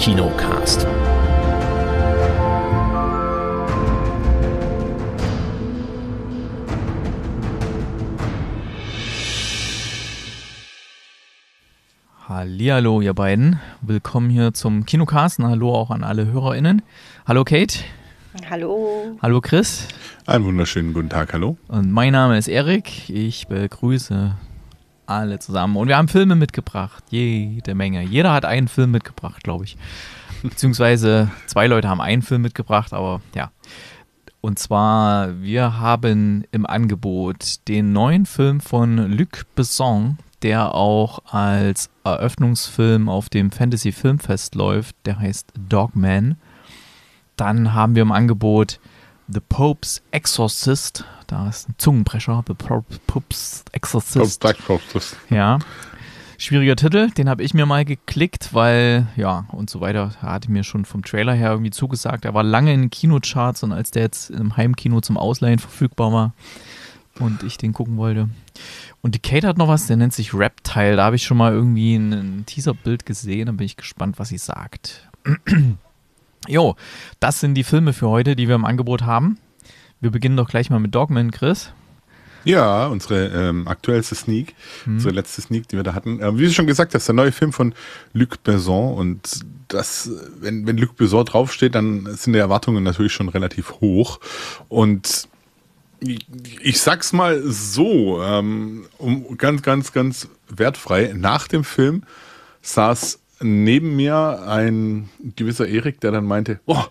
Kinocast. Hallo, ihr beiden. Willkommen hier zum Kinocast. Und hallo auch an alle HörerInnen. Hallo, Kate. Hallo. Hallo, Chris. Einen wunderschönen guten Tag, hallo. Und mein Name ist Erik. Ich begrüße alle zusammen. Und wir haben Filme mitgebracht. Jede Menge. Jeder hat einen Film mitgebracht, glaube ich. Beziehungsweise zwei Leute haben einen Film mitgebracht, aber ja. Und zwar, wir haben im Angebot den neuen Film von Luc Besson, der auch als Eröffnungsfilm auf dem Fantasy Filmfest läuft. Der heißt Dogman. Dann haben wir im Angebot The Pope's Exorcist da ist ein Zungenbrecher, The Pups Exorcist. Pups. Ja. Schwieriger Titel, den habe ich mir mal geklickt, weil, ja, und so weiter, hatte mir schon vom Trailer her irgendwie zugesagt. Er war lange in Kinocharts und als der jetzt im Heimkino zum Ausleihen verfügbar war und ich den gucken wollte. Und die Kate hat noch was, der nennt sich Reptile. Da habe ich schon mal irgendwie ein Teaserbild gesehen, da bin ich gespannt, was sie sagt. jo, das sind die Filme für heute, die wir im Angebot haben. Wir beginnen doch gleich mal mit Dogman, Chris. Ja, unsere ähm, aktuellste Sneak, hm. unsere letzte Sneak, die wir da hatten. Äh, wie du schon gesagt hast, der neue Film von Luc Besson und das, wenn, wenn Luc Besson draufsteht, dann sind die Erwartungen natürlich schon relativ hoch und ich, ich sag's mal so, ähm, um, ganz, ganz, ganz wertfrei. Nach dem Film saß neben mir ein gewisser Erik, der dann meinte, oh,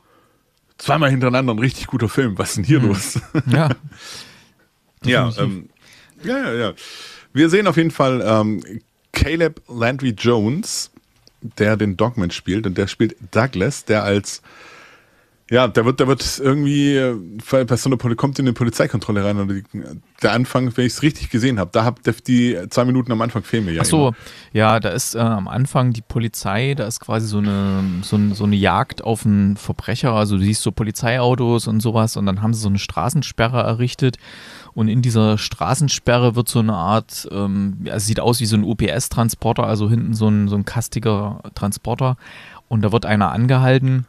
zweimal hintereinander ein richtig guter Film. Was ist denn hier mhm. los? Ja. ja, ähm, ja, ja, ja. Wir sehen auf jeden Fall ähm, Caleb Landry Jones, der den Dogman spielt und der spielt Douglas, der als ja, da wird, da wird irgendwie äh, Persona kommt in eine Polizeikontrolle rein und der Anfang, wenn ich es richtig gesehen habe, da habt die zwei Minuten am Anfang fehlen mir ja. Ach so, immer. ja, da ist äh, am Anfang die Polizei, da ist quasi so eine so, so eine Jagd auf einen Verbrecher. Also du siehst so Polizeiautos und sowas und dann haben sie so eine Straßensperre errichtet und in dieser Straßensperre wird so eine Art, ähm, ja, es sieht aus wie so ein UPS-Transporter, also hinten so ein, so ein kastiger Transporter und da wird einer angehalten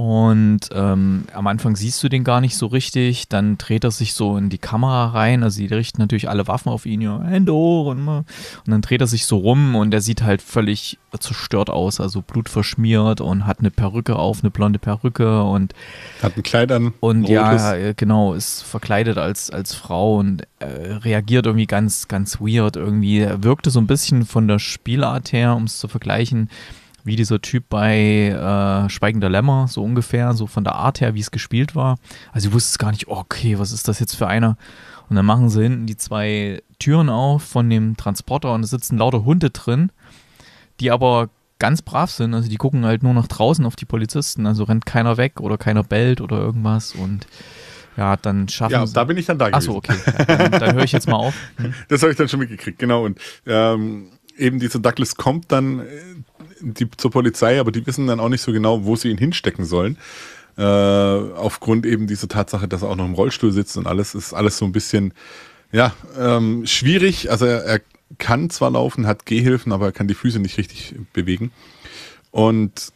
und ähm, am Anfang siehst du den gar nicht so richtig, dann dreht er sich so in die Kamera rein, also die richten natürlich alle Waffen auf ihn, ja, Endor und, und dann dreht er sich so rum und er sieht halt völlig zerstört aus, also blutverschmiert und hat eine Perücke auf, eine blonde Perücke und hat ein Kleid an. Und ja, ja, genau, ist verkleidet als, als Frau und äh, reagiert irgendwie ganz, ganz weird irgendwie. Er wirkte so ein bisschen von der Spielart her, um es zu vergleichen, wie dieser Typ bei äh, Schweigender Lämmer, so ungefähr, so von der Art her, wie es gespielt war. Also ich wusste es gar nicht, okay, was ist das jetzt für einer? Und dann machen sie hinten die zwei Türen auf von dem Transporter und es sitzen lauter Hunde drin, die aber ganz brav sind. Also die gucken halt nur nach draußen auf die Polizisten. Also rennt keiner weg oder keiner bellt oder irgendwas und ja, dann schaffen Ja, sie. da bin ich dann da Achso, okay. Ja, dann, dann höre ich jetzt mal auf. Hm? Das habe ich dann schon mitgekriegt, genau. Und ähm, eben dieser Douglas kommt dann äh, die, zur Polizei, aber die wissen dann auch nicht so genau, wo sie ihn hinstecken sollen. Äh, aufgrund eben dieser Tatsache, dass er auch noch im Rollstuhl sitzt und alles, ist alles so ein bisschen, ja, ähm, schwierig. Also er, er kann zwar laufen, hat Gehhilfen, aber er kann die Füße nicht richtig bewegen. Und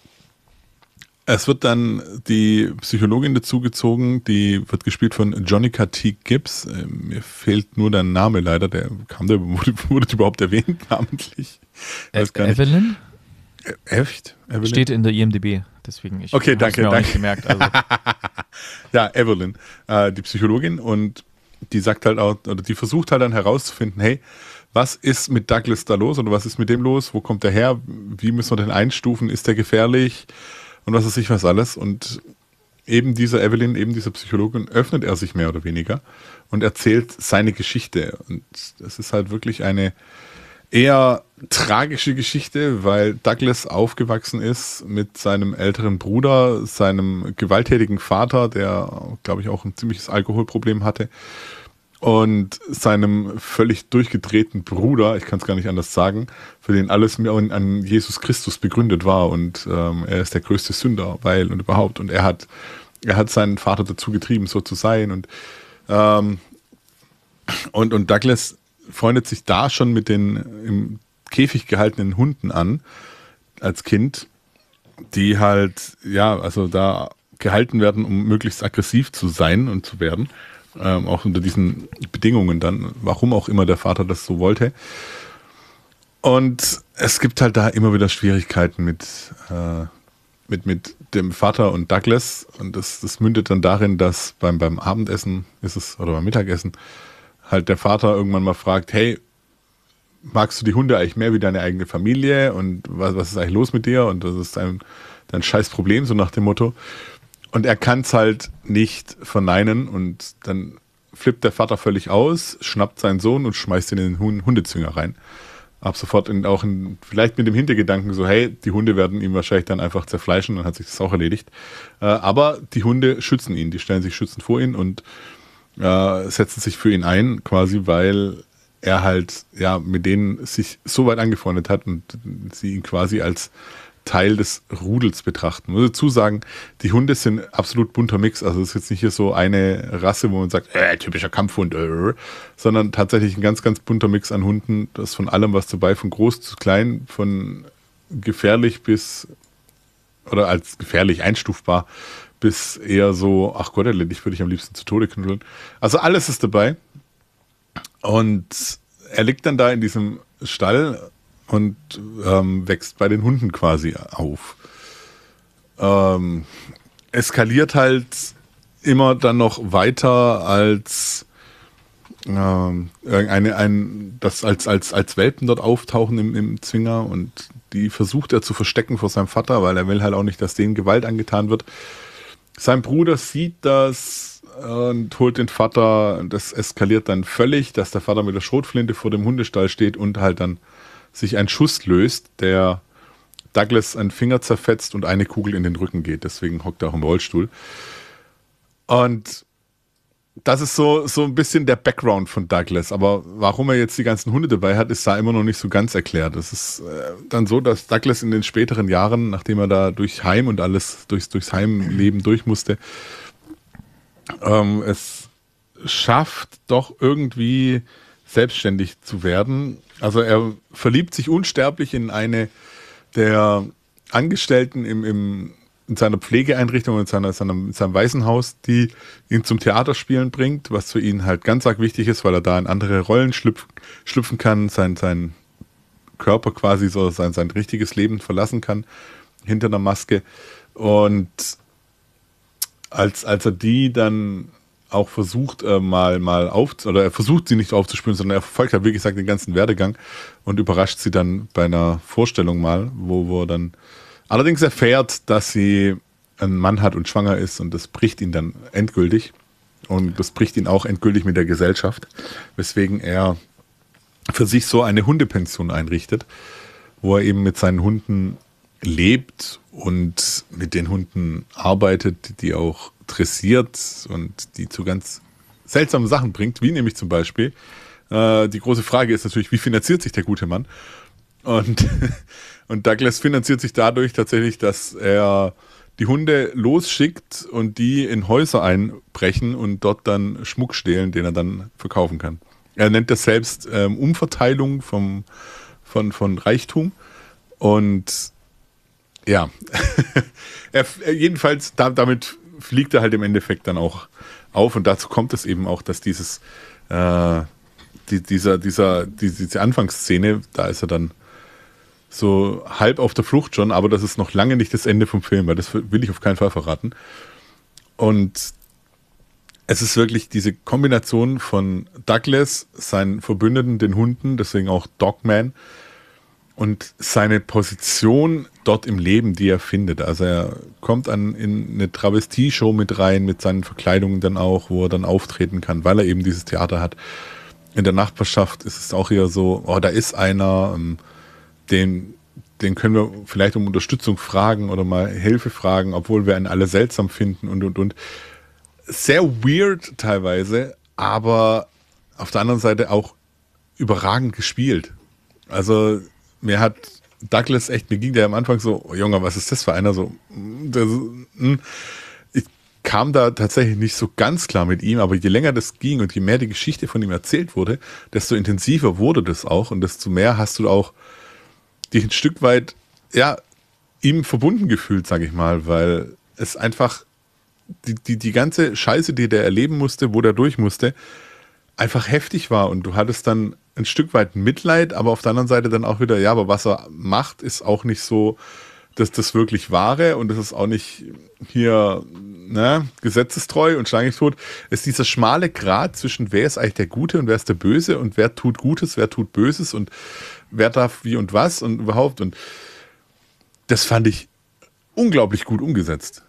es wird dann die Psychologin dazugezogen, die wird gespielt von Jonica T. Gibbs. Äh, mir fehlt nur der Name leider, der kam der wurde, wurde überhaupt erwähnt namentlich. Evelyn? Echt? Evelyn? Steht in der IMDB, deswegen ich okay, danke, mir danke. nicht gemerkt. Also. ja, Evelyn, äh, die Psychologin und die sagt halt auch, oder die versucht halt dann herauszufinden, hey, was ist mit Douglas da los oder was ist mit dem los? Wo kommt der her? Wie müssen wir den einstufen? Ist der gefährlich? Und was ist ich was alles? Und eben dieser Evelyn, eben dieser Psychologin, öffnet er sich mehr oder weniger und erzählt seine Geschichte. Und das ist halt wirklich eine eher tragische Geschichte, weil Douglas aufgewachsen ist mit seinem älteren Bruder, seinem gewalttätigen Vater, der, glaube ich, auch ein ziemliches Alkoholproblem hatte, und seinem völlig durchgedrehten Bruder, ich kann es gar nicht anders sagen, für den alles an Jesus Christus begründet war und ähm, er ist der größte Sünder, weil und überhaupt und er hat er hat seinen Vater dazu getrieben, so zu sein und ähm, und und Douglas freundet sich da schon mit den im Käfig gehaltenen Hunden an als Kind, die halt, ja, also da gehalten werden, um möglichst aggressiv zu sein und zu werden. Ähm, auch unter diesen Bedingungen dann, warum auch immer der Vater das so wollte. Und es gibt halt da immer wieder Schwierigkeiten mit, äh, mit, mit dem Vater und Douglas. Und das, das mündet dann darin, dass beim, beim Abendessen ist es oder beim Mittagessen halt der Vater irgendwann mal fragt, hey, magst du die Hunde eigentlich mehr wie deine eigene Familie und was, was ist eigentlich los mit dir und das ist dein, dein scheiß Problem, so nach dem Motto. Und er kann es halt nicht verneinen und dann flippt der Vater völlig aus, schnappt seinen Sohn und schmeißt ihn in den Hundezünger rein. Ab sofort in, auch in, vielleicht mit dem Hintergedanken so, hey, die Hunde werden ihm wahrscheinlich dann einfach zerfleischen, dann hat sich das auch erledigt. Äh, aber die Hunde schützen ihn, die stellen sich schützend vor ihn und äh, setzen sich für ihn ein, quasi weil er halt ja mit denen sich so weit angefreundet hat und sie ihn quasi als Teil des Rudels betrachten. Ich muss dazu sagen, die Hunde sind absolut bunter Mix. Also es ist jetzt nicht hier so eine Rasse, wo man sagt, äh, typischer Kampfhund, äh, sondern tatsächlich ein ganz, ganz bunter Mix an Hunden. Das ist von allem was dabei, von groß zu klein, von gefährlich bis oder als gefährlich einstufbar bis eher so, ach Gott, dich würde ich am liebsten zu Tode knuddeln. Also alles ist dabei. Und er liegt dann da in diesem Stall und ähm, wächst bei den Hunden quasi auf. Ähm, eskaliert halt immer dann noch weiter als ähm, eine, ein, das als, als, als Welpen dort auftauchen im, im Zwinger und die versucht er zu verstecken vor seinem Vater, weil er will halt auch nicht, dass denen Gewalt angetan wird. Sein Bruder sieht das und holt den Vater. Das eskaliert dann völlig, dass der Vater mit der Schrotflinte vor dem Hundestall steht und halt dann sich ein Schuss löst, der Douglas einen Finger zerfetzt und eine Kugel in den Rücken geht. Deswegen hockt er auch im Rollstuhl. Und das ist so, so ein bisschen der Background von Douglas. Aber warum er jetzt die ganzen Hunde dabei hat, ist da immer noch nicht so ganz erklärt. Es ist äh, dann so, dass Douglas in den späteren Jahren, nachdem er da durch Heim und alles, durchs, durchs Heimleben durch musste, ähm, es schafft doch irgendwie selbstständig zu werden. Also er verliebt sich unsterblich in eine der Angestellten im, im in seiner Pflegeeinrichtung, in, seiner, seinem, in seinem Waisenhaus, die ihn zum Theaterspielen bringt, was für ihn halt ganz arg wichtig ist, weil er da in andere Rollen schlüpf, schlüpfen kann, sein, sein Körper quasi so sein, sein richtiges Leben verlassen kann, hinter einer Maske. Und als, als er die dann auch versucht, äh, mal, mal auf, oder er versucht sie nicht aufzuspüren, sondern er verfolgt halt, wie gesagt, den ganzen Werdegang und überrascht sie dann bei einer Vorstellung mal, wo, wo er dann allerdings erfährt, dass sie einen Mann hat und schwanger ist und das bricht ihn dann endgültig. Und das bricht ihn auch endgültig mit der Gesellschaft, weswegen er für sich so eine Hundepension einrichtet, wo er eben mit seinen Hunden lebt und mit den Hunden arbeitet, die auch dressiert und die zu ganz seltsamen Sachen bringt, wie nämlich zum Beispiel, äh, die große Frage ist natürlich, wie finanziert sich der gute Mann? Und, und Douglas finanziert sich dadurch tatsächlich, dass er die Hunde losschickt und die in Häuser einbrechen und dort dann Schmuck stehlen, den er dann verkaufen kann. Er nennt das selbst ähm, Umverteilung vom, von, von Reichtum. Und ja. er, äh, jedenfalls, da, damit fliegt er halt im Endeffekt dann auch auf und dazu kommt es eben auch, dass dieses, äh, die, dieser, dieser, die, diese Anfangsszene, da ist er dann so halb auf der Flucht schon, aber das ist noch lange nicht das Ende vom Film, weil das will ich auf keinen Fall verraten. Und es ist wirklich diese Kombination von Douglas, seinen Verbündeten, den Hunden, deswegen auch Dogman, und seine Position dort im Leben, die er findet. Also er kommt an in eine Travestie-Show mit rein, mit seinen Verkleidungen dann auch, wo er dann auftreten kann, weil er eben dieses Theater hat. In der Nachbarschaft ist es auch eher so, oh, da ist einer, ähm, den, den können wir vielleicht um Unterstützung fragen oder mal Hilfe fragen, obwohl wir einen alle seltsam finden und und und. Sehr weird teilweise, aber auf der anderen Seite auch überragend gespielt. Also mir hat Douglas echt, mir ging der am Anfang so, oh Junge, was ist das für einer? So, das, hm. ich kam da tatsächlich nicht so ganz klar mit ihm, aber je länger das ging und je mehr die Geschichte von ihm erzählt wurde, desto intensiver wurde das auch und desto mehr hast du auch dich ein Stück weit, ja, ihm verbunden gefühlt, sage ich mal, weil es einfach die, die, die ganze Scheiße, die der erleben musste, wo der durch musste, einfach heftig war und du hattest dann ein Stück weit Mitleid, aber auf der anderen Seite dann auch wieder, ja, aber was er macht, ist auch nicht so, dass das wirklich wahre und das ist auch nicht hier ne, gesetzestreu und tot. Es ist dieser schmale Grat zwischen, wer ist eigentlich der Gute und wer ist der Böse und wer tut Gutes, wer tut Böses und wer darf wie und was und überhaupt. Und das fand ich unglaublich gut umgesetzt.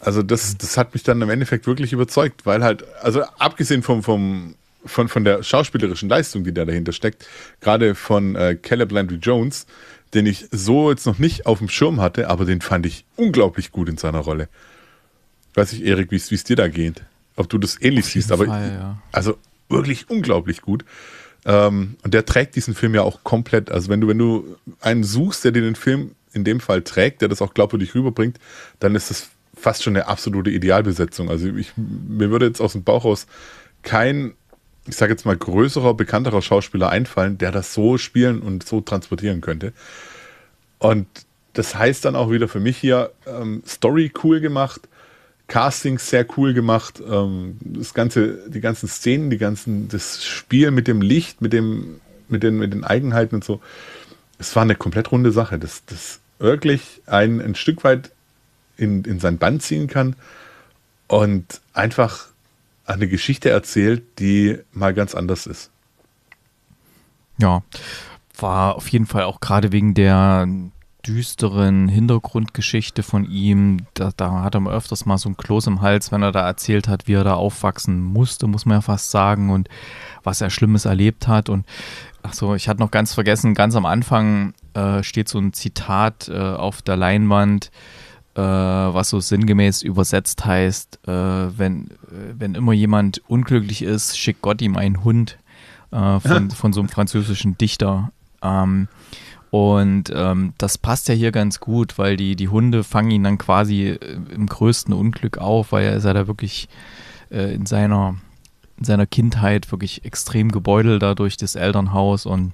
Also das, das hat mich dann im Endeffekt wirklich überzeugt, weil halt, also abgesehen vom, vom von, von der schauspielerischen Leistung, die da dahinter steckt, gerade von äh, Caleb Landry Jones, den ich so jetzt noch nicht auf dem Schirm hatte, aber den fand ich unglaublich gut in seiner Rolle. Weiß ich, Erik, wie es dir da geht. Ob du das ähnlich siehst, Fall, aber ja. also wirklich unglaublich gut. Ähm, und der trägt diesen Film ja auch komplett. Also wenn du, wenn du einen suchst, der dir den Film in dem Fall trägt, der das auch glaubwürdig rüberbringt, dann ist das fast schon eine absolute Idealbesetzung. Also ich, mir würde jetzt aus dem Bauch raus kein ich sage jetzt mal, größerer, bekannterer Schauspieler einfallen, der das so spielen und so transportieren könnte. Und das heißt dann auch wieder für mich hier, ähm, Story cool gemacht, Casting sehr cool gemacht, ähm, das ganze, die ganzen Szenen, die ganzen, das Spiel mit dem Licht, mit dem, mit den, mit den Eigenheiten und so. Es war eine komplett runde Sache, dass das wirklich einen ein Stück weit in, in sein Band ziehen kann und einfach eine Geschichte erzählt, die mal ganz anders ist. Ja, war auf jeden Fall auch gerade wegen der düsteren Hintergrundgeschichte von ihm. Da, da hat er mal öfters mal so ein Kloß im Hals, wenn er da erzählt hat, wie er da aufwachsen musste, muss man ja fast sagen, und was er Schlimmes erlebt hat. Und achso, ich hatte noch ganz vergessen, ganz am Anfang äh, steht so ein Zitat äh, auf der Leinwand äh, was so sinngemäß übersetzt heißt, äh, wenn, äh, wenn immer jemand unglücklich ist, schickt Gott ihm einen Hund äh, von, von so einem französischen Dichter. Ähm, und ähm, das passt ja hier ganz gut, weil die, die Hunde fangen ihn dann quasi äh, im größten Unglück auf, weil er ist ja da wirklich äh, in seiner in seiner Kindheit wirklich extrem gebeutelt durch das Elternhaus und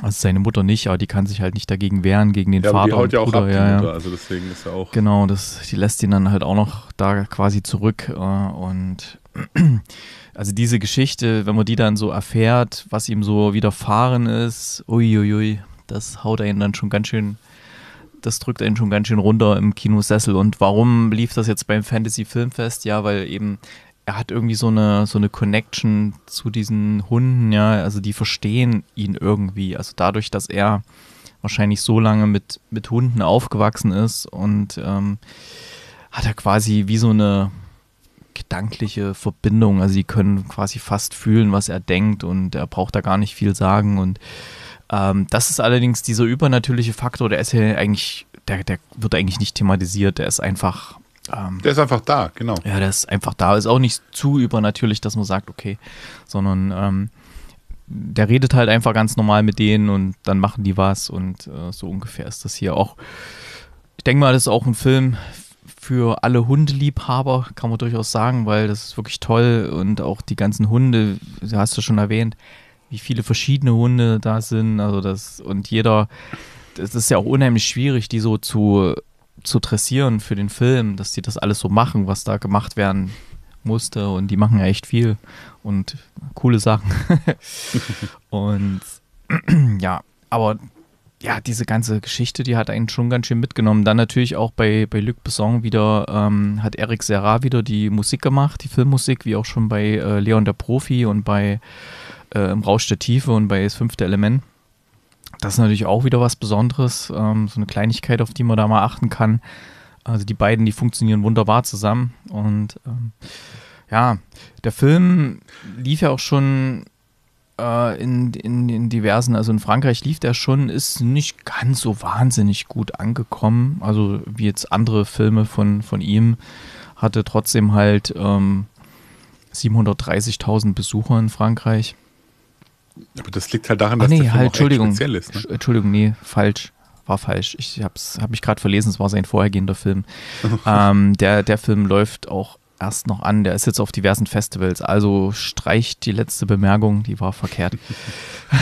also seine Mutter nicht, aber die kann sich halt nicht dagegen wehren, gegen den ja, Vater. Die haut ja auch Bruder, ab, ja, Mutter, also deswegen ist er auch. Genau, das, die lässt ihn dann halt auch noch da quasi zurück. Äh, und also diese Geschichte, wenn man die dann so erfährt, was ihm so widerfahren ist, uiuiui, das haut einen dann schon ganz schön, das drückt einen schon ganz schön runter im Kinosessel. Und warum lief das jetzt beim Fantasy Filmfest? Ja, weil eben er hat irgendwie so eine, so eine Connection zu diesen Hunden, ja, also die verstehen ihn irgendwie. Also dadurch, dass er wahrscheinlich so lange mit, mit Hunden aufgewachsen ist und ähm, hat er quasi wie so eine gedankliche Verbindung. Also sie können quasi fast fühlen, was er denkt und er braucht da gar nicht viel sagen. Und ähm, das ist allerdings dieser übernatürliche Faktor, der ist ja eigentlich, der, der wird eigentlich nicht thematisiert, der ist einfach ähm, der ist einfach da, genau. Ja, der ist einfach da. Ist auch nicht zu übernatürlich, dass man sagt, okay, sondern ähm, der redet halt einfach ganz normal mit denen und dann machen die was und äh, so ungefähr ist das hier auch. Ich denke mal, das ist auch ein Film für alle Hundeliebhaber, kann man durchaus sagen, weil das ist wirklich toll und auch die ganzen Hunde, hast du schon erwähnt, wie viele verschiedene Hunde da sind, also das und jeder, das ist ja auch unheimlich schwierig, die so zu zu dressieren für den Film, dass die das alles so machen, was da gemacht werden musste. Und die machen ja echt viel und coole Sachen. und ja, aber ja, diese ganze Geschichte, die hat einen schon ganz schön mitgenommen. Dann natürlich auch bei, bei Luc Besson wieder, ähm, hat Eric Serra wieder die Musik gemacht, die Filmmusik, wie auch schon bei äh, Leon der Profi und bei äh, Im Rausch der Tiefe und bei Das fünfte Element. Das ist natürlich auch wieder was Besonderes, ähm, so eine Kleinigkeit, auf die man da mal achten kann. Also die beiden, die funktionieren wunderbar zusammen. Und ähm, ja, der Film lief ja auch schon äh, in, in, in, diversen, also in Frankreich lief der schon, ist nicht ganz so wahnsinnig gut angekommen. Also wie jetzt andere Filme von, von ihm, hatte trotzdem halt ähm, 730.000 Besucher in Frankreich. Aber das liegt halt daran, Ach, dass nee, der Film halt, Entschuldigung, speziell ist. Ne? Entschuldigung, nee, falsch. War falsch. Ich habe hab mich gerade verlesen, es war sein vorhergehender Film. ähm, der, der Film läuft auch erst noch an. Der ist jetzt auf diversen Festivals, also streicht die letzte Bemerkung, die war verkehrt.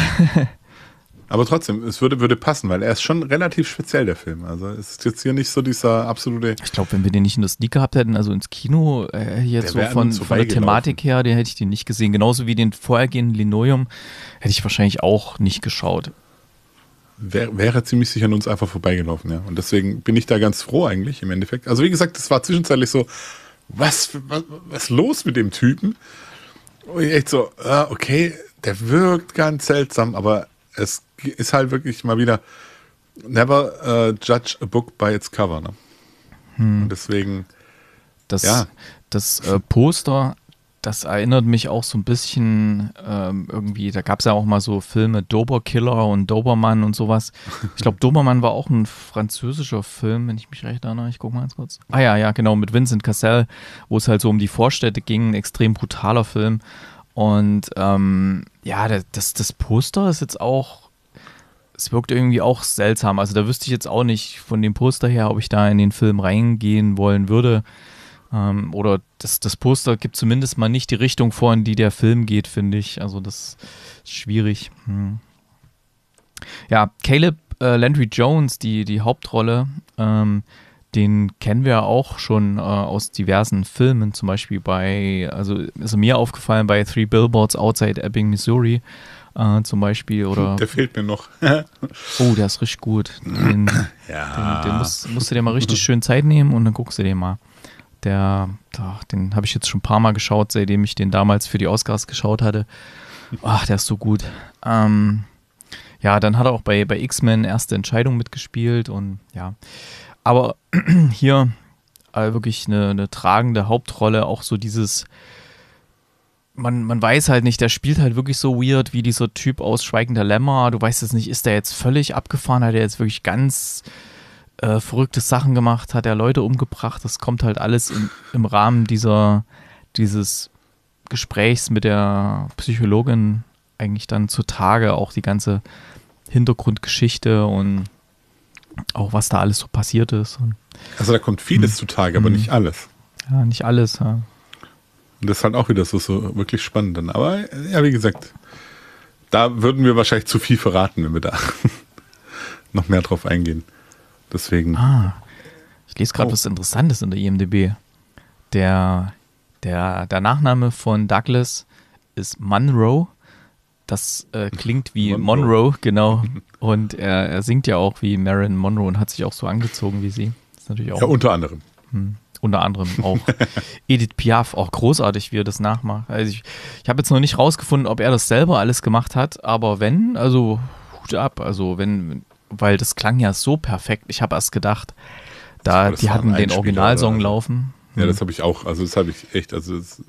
Aber trotzdem, es würde, würde passen, weil er ist schon relativ speziell, der Film. Also es ist jetzt hier nicht so dieser absolute. Ich glaube, wenn wir den nicht in das Sneak gehabt hätten, also ins Kino, äh, jetzt so von, von der Thematik her, den hätte ich den nicht gesehen. Genauso wie den vorhergehenden Linoleum hätte ich wahrscheinlich auch nicht geschaut. Wäre, wäre ziemlich sicher an uns einfach vorbeigelaufen, ja. Und deswegen bin ich da ganz froh eigentlich im Endeffekt. Also wie gesagt, es war zwischenzeitlich so, was, was, was los mit dem Typen? Und ich echt so, ah, okay, der wirkt ganz seltsam, aber es ist halt wirklich mal wieder never uh, judge a book by its cover. Ne? Hm. Und deswegen. Das, ja. das äh, Poster, das erinnert mich auch so ein bisschen ähm, irgendwie, da gab es ja auch mal so Filme Doberkiller und Dobermann und sowas. Ich glaube, Dobermann war auch ein französischer Film, wenn ich mich recht erinnere. Ich gucke mal ganz kurz. Ah ja, ja, genau, mit Vincent Cassell, wo es halt so um die Vorstädte ging, ein extrem brutaler Film. Und ähm, ja, das, das Poster ist jetzt auch, es wirkt irgendwie auch seltsam. Also da wüsste ich jetzt auch nicht von dem Poster her, ob ich da in den Film reingehen wollen würde. Ähm, oder das, das Poster gibt zumindest mal nicht die Richtung vor, in die der Film geht, finde ich. Also das ist schwierig. Hm. Ja, Caleb äh, Landry Jones, die, die Hauptrolle, ähm, den kennen wir auch schon äh, aus diversen Filmen, zum Beispiel bei, also ist mir aufgefallen bei Three Billboards Outside Ebbing, Missouri äh, zum Beispiel. Oder, der fehlt mir noch. oh, der ist richtig gut. Den, ja. den, den musst, musst, du dir mal richtig schön Zeit nehmen und dann guckst du den mal. Der, ach, den habe ich jetzt schon ein paar Mal geschaut, seitdem ich den damals für die Oscars geschaut hatte. Ach, der ist so gut. Ähm, ja, dann hat er auch bei, bei X-Men erste Entscheidung mitgespielt und ja. Aber hier äh, wirklich eine, eine, tragende Hauptrolle, auch so dieses, man, man weiß halt nicht, der spielt halt wirklich so weird wie dieser Typ aus Schweigender Lämmer. Du weißt es nicht, ist der jetzt völlig abgefahren, hat er jetzt wirklich ganz äh, verrückte Sachen gemacht, hat er Leute umgebracht. Das kommt halt alles in, im Rahmen dieser, dieses Gesprächs mit der Psychologin eigentlich dann zutage, auch die ganze Hintergrundgeschichte und auch was da alles so passiert ist. also da kommt vieles mhm. zutage, aber nicht mhm. alles. Ja, nicht alles, ja. Und das ist halt auch wieder so, so wirklich spannend dann. Aber ja, wie gesagt, da würden wir wahrscheinlich zu viel verraten, wenn wir da noch mehr drauf eingehen. Deswegen. Ah, ich lese gerade oh. was Interessantes in der IMDB. Der, der, der Nachname von Douglas ist Munro das äh, klingt wie Monroe, Monroe genau. Und er, er, singt ja auch wie Marilyn Monroe und hat sich auch so angezogen wie sie. Das ist natürlich auch. Ja, unter anderem. Hm, unter anderem auch Edith Piaf, auch großartig, wie er das nachmacht. Also ich, ich habe jetzt noch nicht rausgefunden, ob er das selber alles gemacht hat, aber wenn, also Hut ab, also wenn, weil das klang ja so perfekt. Ich habe erst gedacht, da glaube, die hatten den Originalsong laufen. Ja, hm. das habe ich auch. Also das habe ich echt. Also das,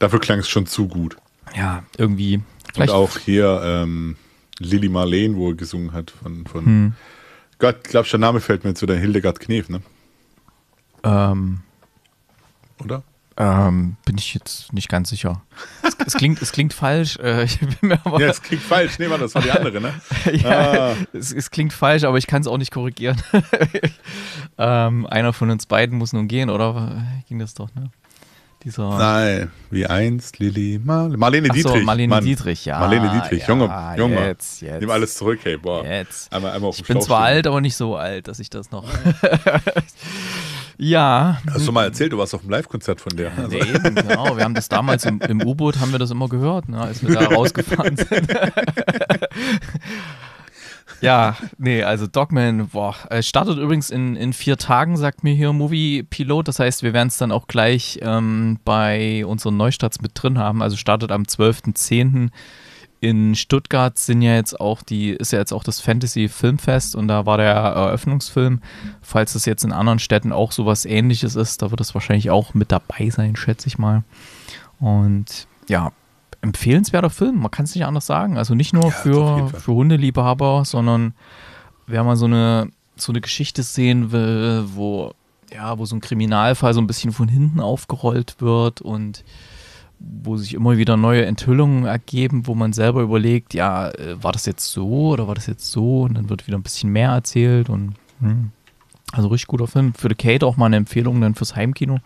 dafür klang es schon zu gut. Ja, irgendwie Vielleicht. Und auch hier ähm, Lili Marleen, wo er gesungen hat von, von hm. Gott, glaubst du, der Name fällt mir zu der Hildegard Knef, ne? Ähm. Oder? Ähm, bin ich jetzt nicht ganz sicher. Es, es klingt, es klingt falsch. Äh, ich bin mir aber ja, es klingt falsch. Nee, Mann, das war die andere, ne? ja, ah. es, es, klingt falsch, aber ich kann es auch nicht korrigieren. ähm, einer von uns beiden muss nun gehen, oder ging das doch, ne? Dieser Nein, wie einst, Lilly, Marlene, Marlene Dietrich. So, Marlene Mann. Dietrich, ja. Marlene Dietrich, ja, Junge, Junge. Jetzt, jetzt. Nimm alles zurück, hey, boah. Jetzt. Einmal, einmal auf ich bin zwar alt, aber nicht so alt, dass ich das noch. ja. Hast du mal erzählt, du warst auf einem Live-Konzert von der. Also. Nee, eben, genau. Wir haben das damals im, im U-Boot, haben wir das immer gehört, ne, als wir da rausgefahren sind. Ja, nee, also Dogman, boah, äh, startet übrigens in, in vier Tagen, sagt mir hier Movie Pilot. Das heißt, wir werden es dann auch gleich ähm, bei unseren Neustarts mit drin haben. Also startet am 12.10. In Stuttgart sind ja jetzt auch die, ist ja jetzt auch das Fantasy Filmfest und da war der Eröffnungsfilm. Falls es jetzt in anderen Städten auch sowas ähnliches ist, da wird es wahrscheinlich auch mit dabei sein, schätze ich mal. Und ja, empfehlenswerter Film, man kann es nicht anders sagen. Also nicht nur ja, für, für Hundeliebhaber, sondern wer mal so eine, so eine Geschichte sehen will, wo, ja, wo so ein Kriminalfall so ein bisschen von hinten aufgerollt wird und wo sich immer wieder neue Enthüllungen ergeben, wo man selber überlegt, ja, äh, war das jetzt so oder war das jetzt so? Und dann wird wieder ein bisschen mehr erzählt und hm. also richtig guter Film. Für die Kate auch mal eine Empfehlung dann fürs Heimkino.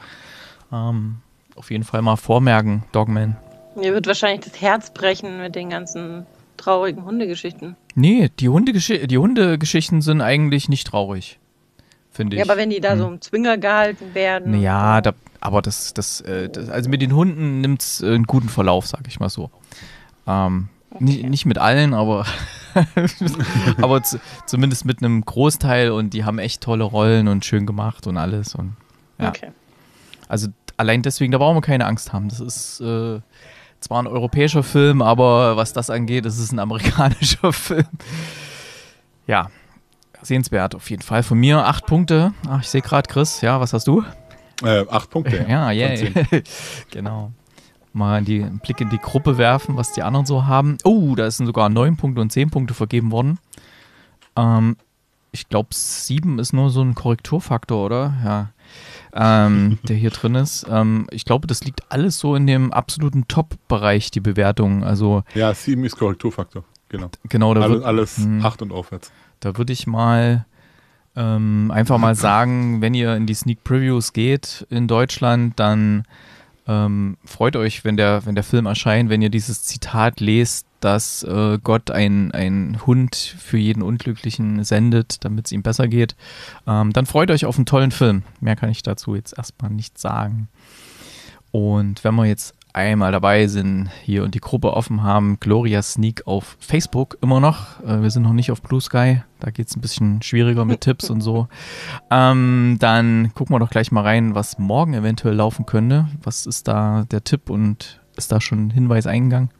Ähm, auf jeden Fall mal vormerken, Dogman. Mir wird wahrscheinlich das Herz brechen mit den ganzen traurigen Hundegeschichten. Nee, die, Hundegesch die Hundegeschichten sind eigentlich nicht traurig. Finde ich. Ja, aber wenn die da hm. so im Zwinger gehalten werden. Ja, so. da, aber das, das, äh, das, also mit den Hunden nimmt es äh, einen guten Verlauf, sag ich mal so. Ähm, okay. nicht, nicht mit allen, aber, aber zu, zumindest mit einem Großteil und die haben echt tolle Rollen und schön gemacht und alles. Und, ja. Okay. Also allein deswegen, da brauchen wir keine Angst haben. Das ist. Äh, zwar ein europäischer Film, aber was das angeht, ist es ein amerikanischer Film. Ja, sehenswert auf jeden Fall. Von mir acht Punkte. Ach, ich sehe gerade, Chris, ja, was hast du? Äh, acht Punkte. ja, ja, yeah. genau. Mal die, einen Blick in die Gruppe werfen, was die anderen so haben. Oh, da sind sogar neun Punkte und zehn Punkte vergeben worden. Ähm, ich glaube, 7 ist nur so ein Korrekturfaktor, oder? Ja. Ähm, der hier drin ist. Ähm, ich glaube, das liegt alles so in dem absoluten Top-Bereich, die Bewertung. Also, ja, 7 ist Korrekturfaktor, genau. Genau, da alles, wird, alles 8 mhm. und aufwärts. Da würde ich mal ähm, einfach mal sagen, wenn ihr in die Sneak Previews geht in Deutschland, dann ähm, freut euch, wenn der, wenn der Film erscheint, wenn ihr dieses Zitat lest, dass äh, Gott einen Hund für jeden Unglücklichen sendet, damit es ihm besser geht. Ähm, dann freut euch auf einen tollen Film. Mehr kann ich dazu jetzt erstmal nicht sagen. Und wenn wir jetzt einmal dabei sind, hier und die Gruppe offen haben. Gloria Sneak auf Facebook immer noch. Äh, wir sind noch nicht auf Blue Sky. Da geht es ein bisschen schwieriger mit Tipps und so. Ähm, dann gucken wir doch gleich mal rein, was morgen eventuell laufen könnte. Was ist da der Tipp und ist da schon ein Hinweis eingegangen?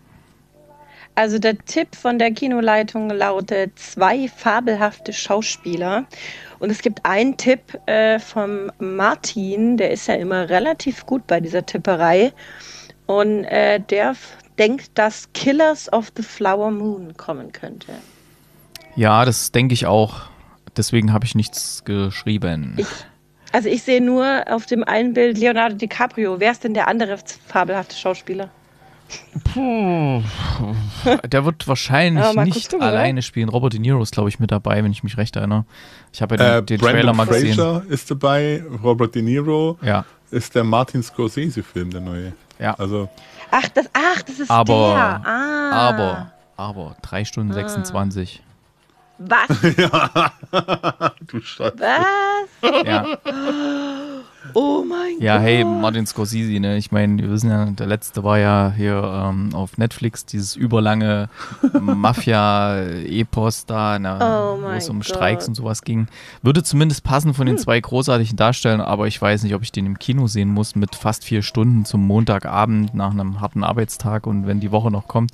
Also der Tipp von der Kinoleitung lautet zwei fabelhafte Schauspieler. Und es gibt einen Tipp äh, vom Martin, der ist ja immer relativ gut bei dieser Tipperei. Und äh, der denkt, dass Killers of the Flower Moon kommen könnte. Ja, das denke ich auch. Deswegen habe ich nichts geschrieben. Ich, also ich sehe nur auf dem einen Bild Leonardo DiCaprio. Wer ist denn der andere fabelhafte Schauspieler? Puh, der wird wahrscheinlich oh, nicht gucken, alleine oder? spielen. Robert De Niro ist, glaube ich, mit dabei, wenn ich mich recht erinnere. Ich habe ja den, äh, den Trailer mal Fraser gesehen. Fraser ist dabei, Robert De Niro. Ja. Ist der Martin Scorsese-Film der neue? Ja. Also. Ach, das, ach, das ist aber, der. Ah. Aber, aber, 3 Stunden ah. 26. Was? ja. du Scheiße. Was? Ja. Oh mein ja, Gott. Ja, hey, Martin Scorsese, ne? Ich meine, wir wissen ja, der letzte war ja hier ähm, auf Netflix, dieses überlange Mafia-Epos da, na, ne? oh wo es um Streiks und sowas ging. Würde zumindest passen von den hm. zwei großartigen Darstellern, aber ich weiß nicht, ob ich den im Kino sehen muss mit fast vier Stunden zum Montagabend nach einem harten Arbeitstag und wenn die Woche noch kommt.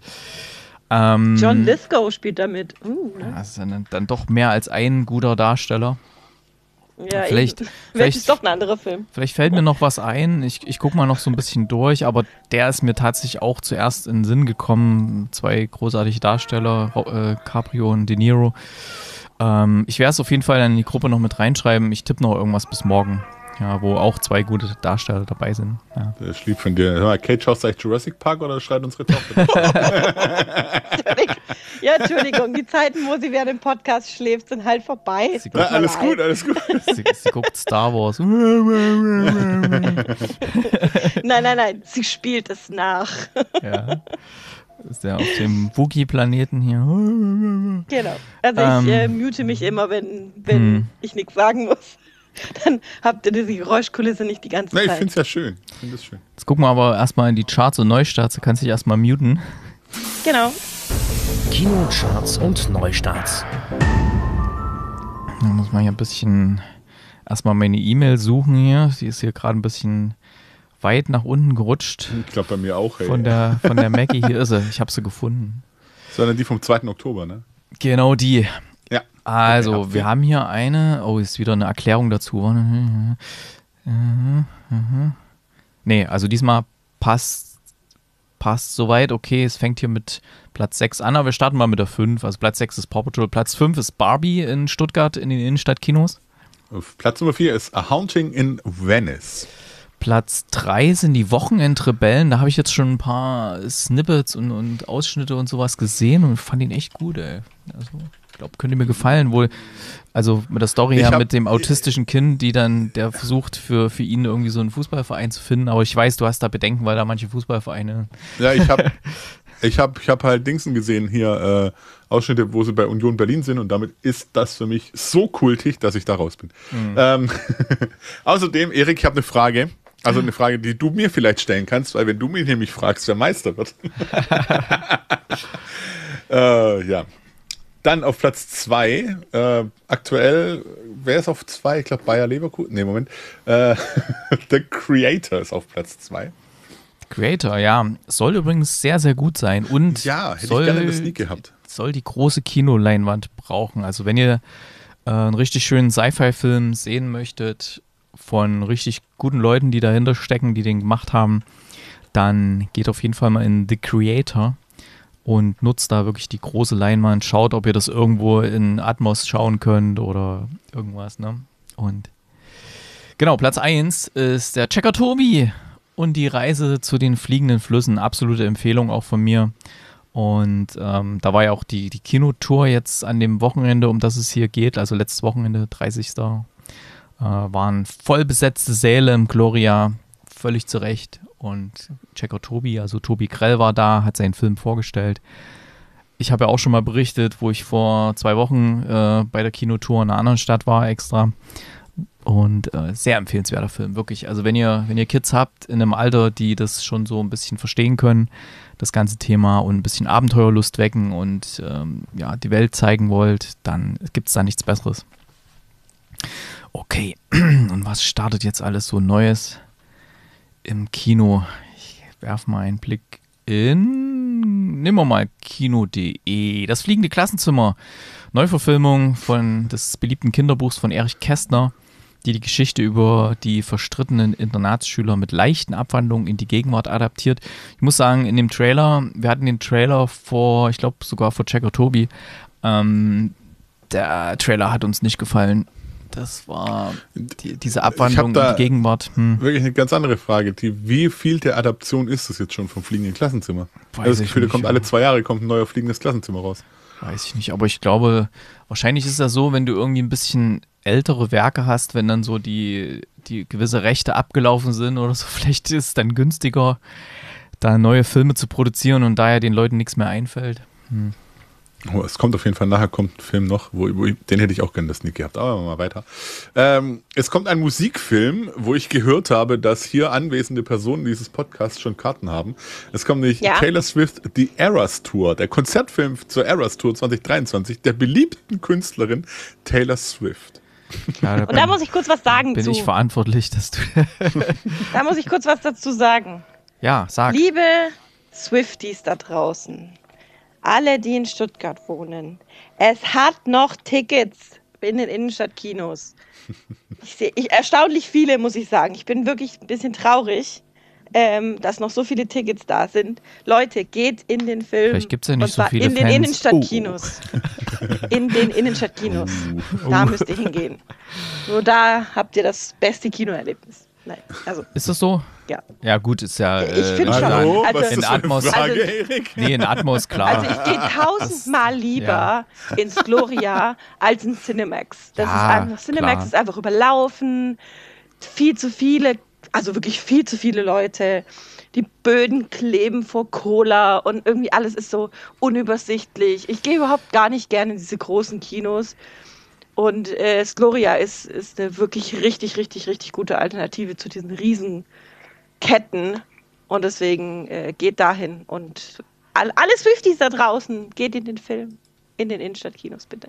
Ähm, John Lithgow spielt damit. Uh, ne? ja, das ist dann, dann doch mehr als ein guter Darsteller. Ja, vielleicht, ich, vielleicht ist doch ein anderer Film. Vielleicht fällt mir noch was ein. Ich, ich gucke mal noch so ein bisschen durch, aber der ist mir tatsächlich auch zuerst in den Sinn gekommen. Zwei großartige Darsteller, äh, Caprio und De Niro. Ähm, ich werde es auf jeden Fall in die Gruppe noch mit reinschreiben. Ich tippe noch irgendwas bis morgen. Ja, wo auch zwei gute Darsteller dabei sind. Ja. Der schlieb von dir. Hör mal, Kate, schaust du eigentlich Jurassic Park oder schreit unsere Tochter? ja, Entschuldigung, die Zeiten, wo sie während dem Podcast schläft, sind halt vorbei. Ja, alles gut, alles gut. Sie, sie guckt Star Wars. nein, nein, nein, sie spielt es nach. ja ist der auf dem Wookie-Planeten hier. Genau. Also ich äh, ähm, äh, mute mich immer, wenn, wenn hm. ich nichts sagen muss. dann habt ihr diese Geräuschkulisse nicht die ganze Zeit. Nee, ich finde es ja schön. Ich schön. Jetzt gucken wir aber erstmal in die Charts und Neustarts. Du kannst dich erstmal muten. Genau. Kinocharts und Neustarts. Da muss man hier ein bisschen erstmal meine E-Mail suchen hier. Sie ist hier gerade ein bisschen weit nach unten gerutscht. Hm, ich glaube bei mir auch, ey. Von der, von der Mackie, hier ist sie. Ich habe sie gefunden. Sondern die vom 2. Oktober, ne? Genau die. Also, wir haben hier eine. Oh, ist wieder eine Erklärung dazu. Nee, also diesmal passt, passt soweit. Okay, es fängt hier mit Platz 6 an, aber wir starten mal mit der 5. Also, Platz 6 ist Paw Patrol, Platz 5 ist Barbie in Stuttgart in den Innenstadtkinos. Platz Nummer 4 ist A Haunting in Venice. Platz 3 sind die Wochenendrebellen. Da habe ich jetzt schon ein paar Snippets und, und Ausschnitte und sowas gesehen und fand ihn echt gut, ey. Also glaube, könnte mir gefallen wohl. Also mit der Story ja mit dem autistischen Kind, die dann, der versucht für, für ihn irgendwie so einen Fußballverein zu finden. Aber ich weiß, du hast da Bedenken, weil da manche Fußballvereine. Ja, ich habe ich hab, ich hab halt Dingsen gesehen hier, äh, Ausschnitte, wo sie bei Union Berlin sind und damit ist das für mich so kultig, dass ich da raus bin. Mhm. Ähm, außerdem, Erik, ich habe eine Frage. Also eine Frage, die du mir vielleicht stellen kannst, weil wenn du mich nämlich fragst, wer Meister wird. äh, ja, dann auf Platz 2, äh, aktuell, wer ist auf 2? Ich glaube Bayer Leverkusen. Ne, Moment. Äh, The Creator ist auf Platz 2. Creator, ja. Soll übrigens sehr, sehr gut sein. Und ja, hätte soll, ich gerne eine Sneak gehabt. Soll die große Kinoleinwand brauchen. Also wenn ihr äh, einen richtig schönen Sci-Fi-Film sehen möchtet, von richtig guten Leuten, die dahinter stecken, die den gemacht haben, dann geht auf jeden Fall mal in The Creator und nutzt da wirklich die große Leinwand, schaut, ob ihr das irgendwo in Atmos schauen könnt oder irgendwas, ne? Und genau, Platz 1 ist der Checker Tobi und die Reise zu den fliegenden Flüssen. Absolute Empfehlung auch von mir. Und ähm, da war ja auch die, die Kinotour jetzt an dem Wochenende, um das es hier geht, also letztes Wochenende, 30. Äh, waren voll besetzte Säle im Gloria völlig zurecht. Und Checker Tobi, also Tobi Krell war da, hat seinen Film vorgestellt. Ich habe ja auch schon mal berichtet, wo ich vor zwei Wochen äh, bei der Kinotour in einer anderen Stadt war, extra. Und äh, sehr empfehlenswerter Film, wirklich. Also wenn ihr, wenn ihr Kids habt in einem Alter, die das schon so ein bisschen verstehen können, das ganze Thema und ein bisschen Abenteuerlust wecken und ähm, ja, die Welt zeigen wollt, dann gibt es da nichts Besseres. Okay, und was startet jetzt alles so Neues? im Kino. Ich werfe mal einen Blick in. Nehmen wir mal kino.de. Das fliegende Klassenzimmer. Neuverfilmung von des beliebten Kinderbuchs von Erich Kästner, die die Geschichte über die verstrittenen Internatsschüler mit leichten Abwandlungen in die Gegenwart adaptiert. Ich muss sagen, in dem Trailer, wir hatten den Trailer vor, ich glaube sogar vor Checker Tobi. Ähm, der Trailer hat uns nicht gefallen. Das war die, diese Abwandlung in die Gegenwart. Hm. Wirklich eine ganz andere Frage. Die, wie viel der Adaption ist das jetzt schon vom fliegenden Klassenzimmer? Weiß also das Gefühl, nicht, kommt alle zwei Jahre kommt ein neuer fliegendes Klassenzimmer raus. Weiß ich nicht, aber ich glaube, wahrscheinlich ist es ja so, wenn du irgendwie ein bisschen ältere Werke hast, wenn dann so die, die gewisse Rechte abgelaufen sind oder so, vielleicht ist es dann günstiger, da neue Filme zu produzieren und da ja den Leuten nichts mehr einfällt. Hm. Oh, es kommt auf jeden Fall nachher kommt ein Film noch, wo, wo den hätte ich auch gerne das Nick gehabt, aber mal weiter. Ähm, es kommt ein Musikfilm, wo ich gehört habe, dass hier anwesende Personen dieses Podcasts schon Karten haben. Es kommt nämlich ja. Taylor Swift The Eras Tour, der Konzertfilm zur Eras Tour 2023 der beliebten Künstlerin Taylor Swift. Ja, da Und da muss ich kurz was sagen bin zu. Bin ich verantwortlich, dass du. da muss ich kurz was dazu sagen. Ja, sag. Liebe Swifties da draußen alle, die in Stuttgart wohnen, es hat noch Tickets in den Innenstadtkinos. Ich sehe ich, erstaunlich viele, muss ich sagen. Ich bin wirklich ein bisschen traurig, ähm, dass noch so viele Tickets da sind. Leute, geht in den Film. Vielleicht gibt es ja nicht so viele in den Fans. Innenstadtkinos. Oh. In den Innenstadtkinos. Oh. Da oh. müsst ihr hingehen. Nur da habt ihr das beste Kinoerlebnis. Nein. Also, ist das so? Ja. Ja, gut, ist ja. Ich äh, finde schon. Also, also, in Atmos, Frage, also, Erik? Nee, in Atmos, klar. Also, ich gehe tausendmal lieber ja. ins Gloria als ins Cinemax. Das ja, ist einfach, Cinemax klar. ist einfach überlaufen, viel zu viele, also wirklich viel zu viele Leute. Die Böden kleben vor Cola und irgendwie alles ist so unübersichtlich. Ich gehe überhaupt gar nicht gerne in diese großen Kinos und äh, Gloria ist, ist eine wirklich richtig, richtig, richtig gute Alternative zu diesen Riesenketten. Und deswegen äh, geht dahin. Und all, alle Swifties da draußen, geht in den Film. In den Innenstadtkinos, bitte.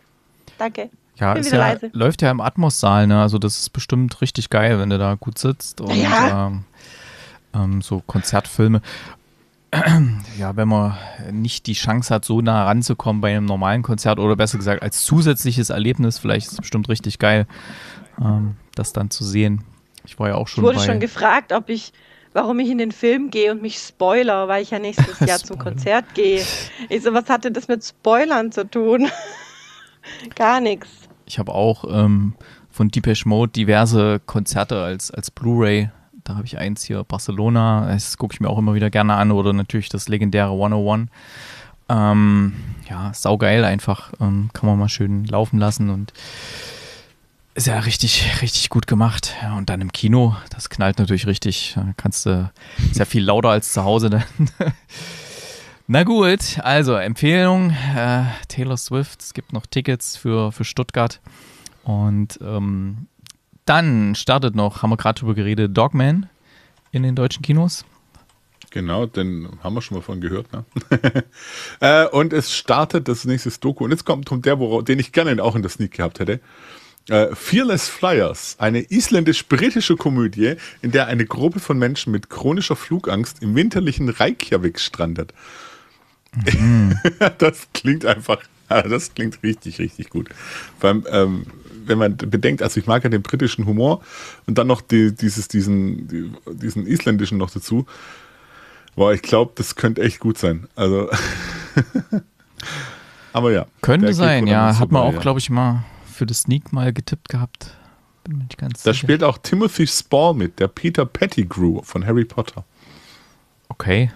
Danke. Ja, ja läuft ja im Atmos-Saal, ne? Also das ist bestimmt richtig geil, wenn du da gut sitzt. Und, ja. Ähm, ähm, so Konzertfilme. ja, wenn man nicht die Chance hat, so nah ranzukommen bei einem normalen Konzert oder besser gesagt als zusätzliches Erlebnis, vielleicht ist es bestimmt richtig geil, ähm, das dann zu sehen. Ich war ja auch schon. Ich wurde schon gefragt, ob ich, warum ich in den Film gehe und mich spoiler, weil ich ja nächstes Jahr zum Konzert gehe. Ich so, was hatte das mit Spoilern zu tun? Gar nichts. Ich habe auch ähm, von Depeche Mode diverse Konzerte als, als Blu-ray da habe ich eins hier, Barcelona, das gucke ich mir auch immer wieder gerne an. Oder natürlich das legendäre 101. Ähm, ja, saugeil einfach. Ähm, kann man mal schön laufen lassen und ist ja richtig, richtig gut gemacht. Ja, und dann im Kino, das knallt natürlich richtig. Da kannst du, ist ja viel lauter als zu Hause dann. Na gut, also Empfehlung: äh, Taylor Swift. Es gibt noch Tickets für, für Stuttgart. Und ähm, dann startet noch, haben wir gerade drüber geredet, Dogman in den deutschen Kinos. Genau, den haben wir schon mal von gehört. Ne? äh, und es startet das nächste Doku. Und jetzt kommt der, wo, den ich gerne auch in der Sneak gehabt hätte. Äh, Fearless Flyers, eine isländisch-britische Komödie, in der eine Gruppe von Menschen mit chronischer Flugangst im winterlichen Reykjavik strandet. Mhm. das klingt einfach, das klingt richtig, richtig gut. Beim, ähm, wenn man bedenkt, also ich mag ja den britischen Humor und dann noch die, dieses, diesen, diesen isländischen noch dazu. Boah, ich glaube, das könnte echt gut sein. Also. Aber ja. Könnte sein, ja. Hat man auch, ja. glaube ich, mal für das Sneak mal getippt gehabt. Bin mir nicht ganz Da sicher. spielt auch Timothy Spall mit, der Peter Pettigrew von Harry Potter. Okay.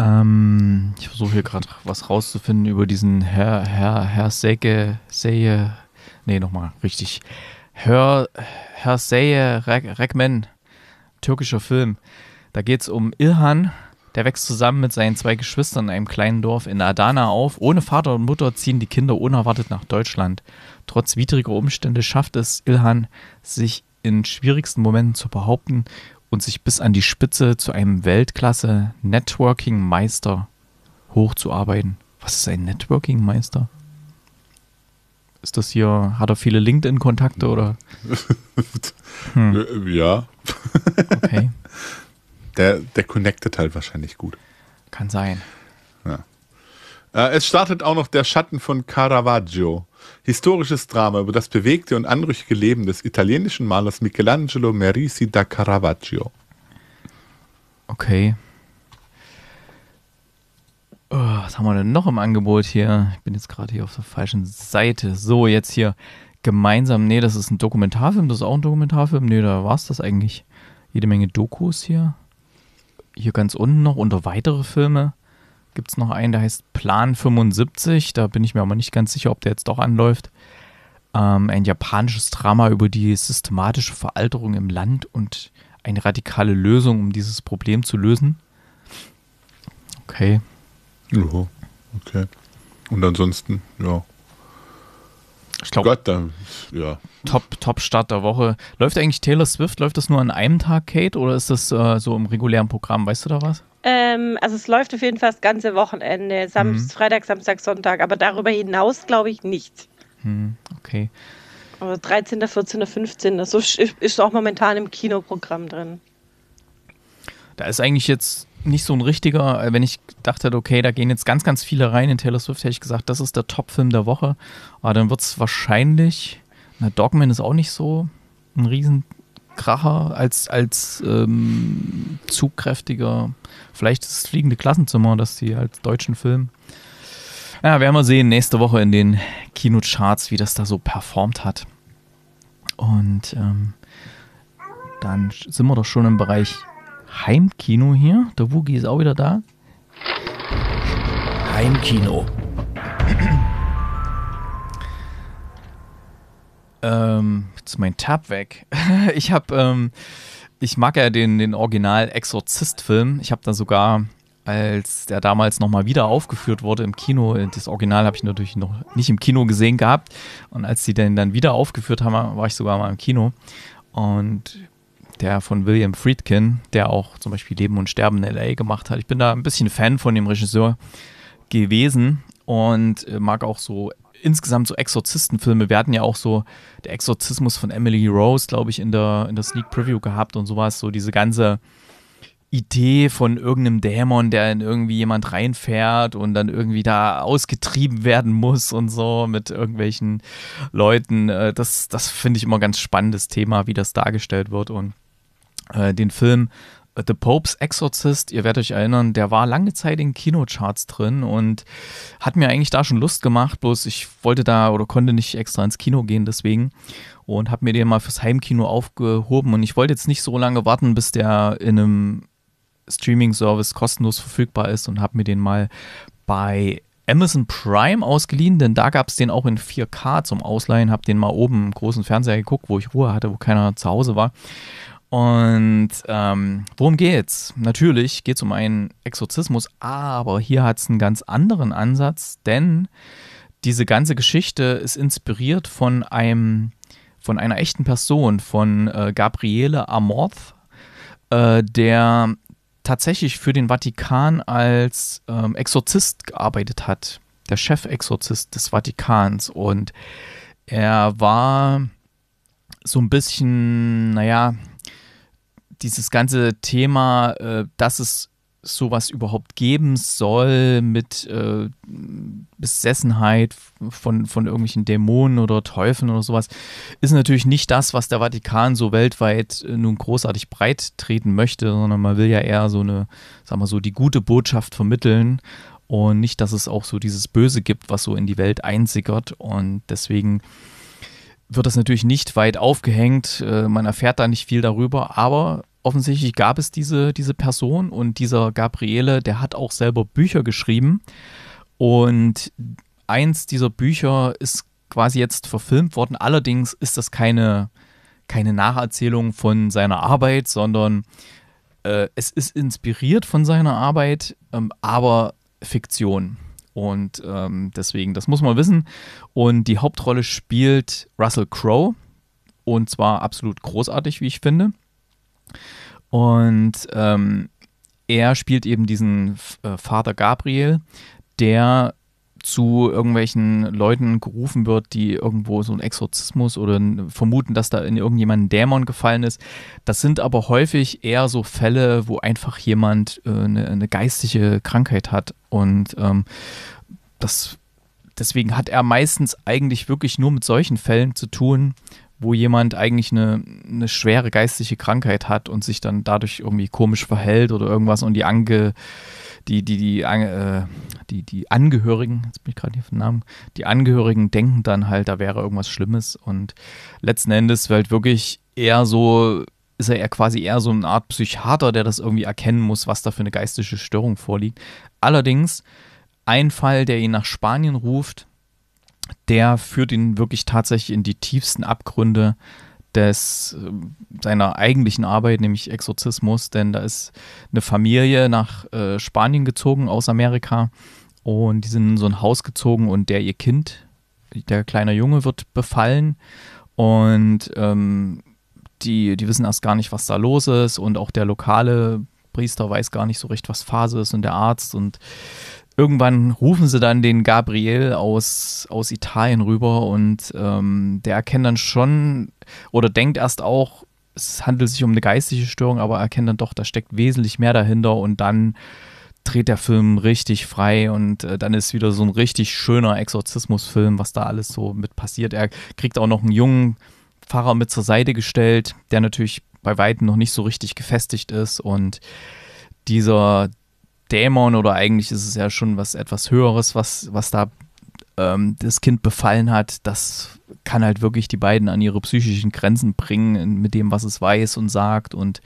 Ähm, ich versuche hier gerade was rauszufinden über diesen Herr, Herr, Herr Säge, Säge, nee, nochmal, richtig. Herr, Herr Säge Rekmen, türkischer Film. Da geht es um Ilhan, der wächst zusammen mit seinen zwei Geschwistern in einem kleinen Dorf in Adana auf. Ohne Vater und Mutter ziehen die Kinder unerwartet nach Deutschland. Trotz widriger Umstände schafft es Ilhan, sich in schwierigsten Momenten zu behaupten und sich bis an die Spitze zu einem Weltklasse-Networking-Meister hochzuarbeiten. Was ist ein Networking-Meister? Ist das hier, hat er viele LinkedIn-Kontakte oder? Hm. Ja. Okay. Der, der connectet halt wahrscheinlich gut. Kann sein. Ja. Äh, es startet auch noch der Schatten von Caravaggio historisches Drama über das bewegte und anrüchige Leben des italienischen Malers Michelangelo Merisi da Caravaggio. Okay. Oh, was haben wir denn noch im Angebot hier? Ich bin jetzt gerade hier auf der falschen Seite. So, jetzt hier gemeinsam. Nee, das ist ein Dokumentarfilm. Das ist auch ein Dokumentarfilm. Nee, da war es das eigentlich. Jede Menge Dokus hier. Hier ganz unten noch unter weitere Filme gibt es noch einen, der heißt Plan 75. Da bin ich mir aber nicht ganz sicher, ob der jetzt doch anläuft. Ähm, ein japanisches Drama über die systematische Veralterung im Land und eine radikale Lösung, um dieses Problem zu lösen. Okay. Ja, okay. Und ansonsten, ja. Ich glaube, ja. Top, Top Start der Woche. Läuft eigentlich Taylor Swift, läuft das nur an einem Tag, Kate, oder ist das äh, so im regulären Programm? Weißt du da was? Ähm, also es läuft auf jeden Fall das ganze Wochenende, Sam mhm. Freitag, Samstag, Sonntag, aber darüber hinaus glaube ich nicht. Mhm, okay. Aber 13., 14., 15., so ist auch momentan im Kinoprogramm drin. Da ist eigentlich jetzt nicht so ein richtiger, äh, wenn ich dachte, okay, da gehen jetzt ganz, ganz viele rein in Taylor Swift, hätte ich gesagt, das ist der Top-Film der Woche. Aber dann wird es wahrscheinlich, na, Dogman ist auch nicht so ein riesen Kracher als, als ähm, zugkräftiger, vielleicht das fliegende Klassenzimmer, dass die als deutschen Film. Ja, werden wir sehen nächste Woche in den Kinocharts, wie das da so performt hat. Und ähm, dann sind wir doch schon im Bereich Heimkino hier. Der Woogie ist auch wieder da. Heimkino. Ähm, jetzt ist mein Tab weg. ich habe, ähm, ich mag ja den, den Original-Exorzist-Film. Ich habe da sogar, als der damals nochmal wieder aufgeführt wurde im Kino, äh, das Original habe ich natürlich noch nicht im Kino gesehen gehabt. Und als die den dann wieder aufgeführt haben, war ich sogar mal im Kino. Und der von William Friedkin, der auch zum Beispiel Leben und Sterben in LA gemacht hat. Ich bin da ein bisschen Fan von dem Regisseur gewesen und äh, mag auch so insgesamt so Exorzistenfilme. Wir hatten ja auch so der Exorzismus von Emily Rose, glaube ich, in der, in der Sneak Preview gehabt und sowas. So diese ganze Idee von irgendeinem Dämon, der in irgendwie jemand reinfährt und dann irgendwie da ausgetrieben werden muss und so mit irgendwelchen Leuten. Äh, das, das finde ich immer ein ganz spannendes Thema, wie das dargestellt wird. Und äh, den Film The Pope's Exorcist, ihr werdet euch erinnern, der war lange Zeit in Kinocharts drin und hat mir eigentlich da schon Lust gemacht, bloß ich wollte da oder konnte nicht extra ins Kino gehen deswegen und habe mir den mal fürs Heimkino aufgehoben und ich wollte jetzt nicht so lange warten, bis der in einem Streaming-Service kostenlos verfügbar ist und habe mir den mal bei Amazon Prime ausgeliehen, denn da gab es den auch in 4K zum Ausleihen. habe den mal oben im großen Fernseher geguckt, wo ich Ruhe hatte, wo keiner zu Hause war. Und ähm, worum geht's? Natürlich geht's um einen Exorzismus, aber hier hat's einen ganz anderen Ansatz, denn diese ganze Geschichte ist inspiriert von einem von einer echten Person, von äh, Gabriele Amorth, äh, der tatsächlich für den Vatikan als ähm, Exorzist gearbeitet hat, der Chefexorzist des Vatikans. Und er war so ein bisschen, naja, dieses ganze Thema, äh, dass es sowas überhaupt geben soll mit äh, Besessenheit von, von irgendwelchen Dämonen oder Teufeln oder sowas, ist natürlich nicht das, was der Vatikan so weltweit äh, nun großartig breit treten möchte, sondern man will ja eher so eine, sagen wir so, die gute Botschaft vermitteln und nicht, dass es auch so dieses Böse gibt, was so in die Welt einsickert und deswegen wird das natürlich nicht weit aufgehängt, äh, man erfährt da nicht viel darüber, aber offensichtlich gab es diese, diese Person und dieser Gabriele, der hat auch selber Bücher geschrieben. Und eins dieser Bücher ist quasi jetzt verfilmt worden. Allerdings ist das keine, keine Nacherzählung von seiner Arbeit, sondern äh, es ist inspiriert von seiner Arbeit, ähm, aber Fiktion. Und ähm, deswegen, das muss man wissen. Und die Hauptrolle spielt Russell Crowe. Und zwar absolut großartig, wie ich finde. Und ähm, er spielt eben diesen äh, Vater Gabriel, der zu irgendwelchen Leuten gerufen wird, die irgendwo so einen Exorzismus oder vermuten, dass da in irgendjemanden Dämon gefallen ist. Das sind aber häufig eher so Fälle, wo einfach jemand äh, ne, eine, geistige Krankheit hat. Und ähm, das, deswegen hat er meistens eigentlich wirklich nur mit solchen Fällen zu tun, wo jemand eigentlich eine, eine schwere geistige Krankheit hat und sich dann dadurch irgendwie komisch verhält oder irgendwas und die Ange, die, die, die, äh, die, die Angehörigen, jetzt bin ich gerade hier vom Namen, die Angehörigen denken dann halt, da wäre irgendwas Schlimmes und letzten Endes wird wirklich eher so, ist er eher quasi eher so eine Art Psychiater, der das irgendwie erkennen muss, was da für eine geistige Störung vorliegt. Allerdings, ein Fall, der ihn nach Spanien ruft, der führt ihn wirklich tatsächlich in die tiefsten Abgründe des äh, seiner eigentlichen Arbeit, nämlich Exorzismus, denn da ist eine Familie nach äh, Spanien gezogen aus Amerika und die sind in so ein Haus gezogen und der ihr Kind, der kleine Junge, wird befallen und ähm, die, die wissen erst gar nicht, was da los ist und auch der lokale Priester weiß gar nicht so recht, was Phase ist und der Arzt und Irgendwann rufen sie dann den Gabriel aus, aus Italien rüber und ähm, der erkennt dann schon oder denkt erst auch, es handelt sich um eine geistige Störung, aber erkennt dann doch, da steckt wesentlich mehr dahinter und dann dreht der Film richtig frei und äh, dann ist wieder so ein richtig schöner Exorzismusfilm, was da alles so mit passiert. Er kriegt auch noch einen jungen Pfarrer mit zur Seite gestellt, der natürlich bei weitem noch nicht so richtig gefestigt ist und dieser Dämon oder eigentlich ist es ja schon was etwas Höheres, was, was da ähm, das Kind befallen hat. Das kann halt wirklich die beiden an ihre psychischen Grenzen bringen, mit dem, was es weiß und sagt und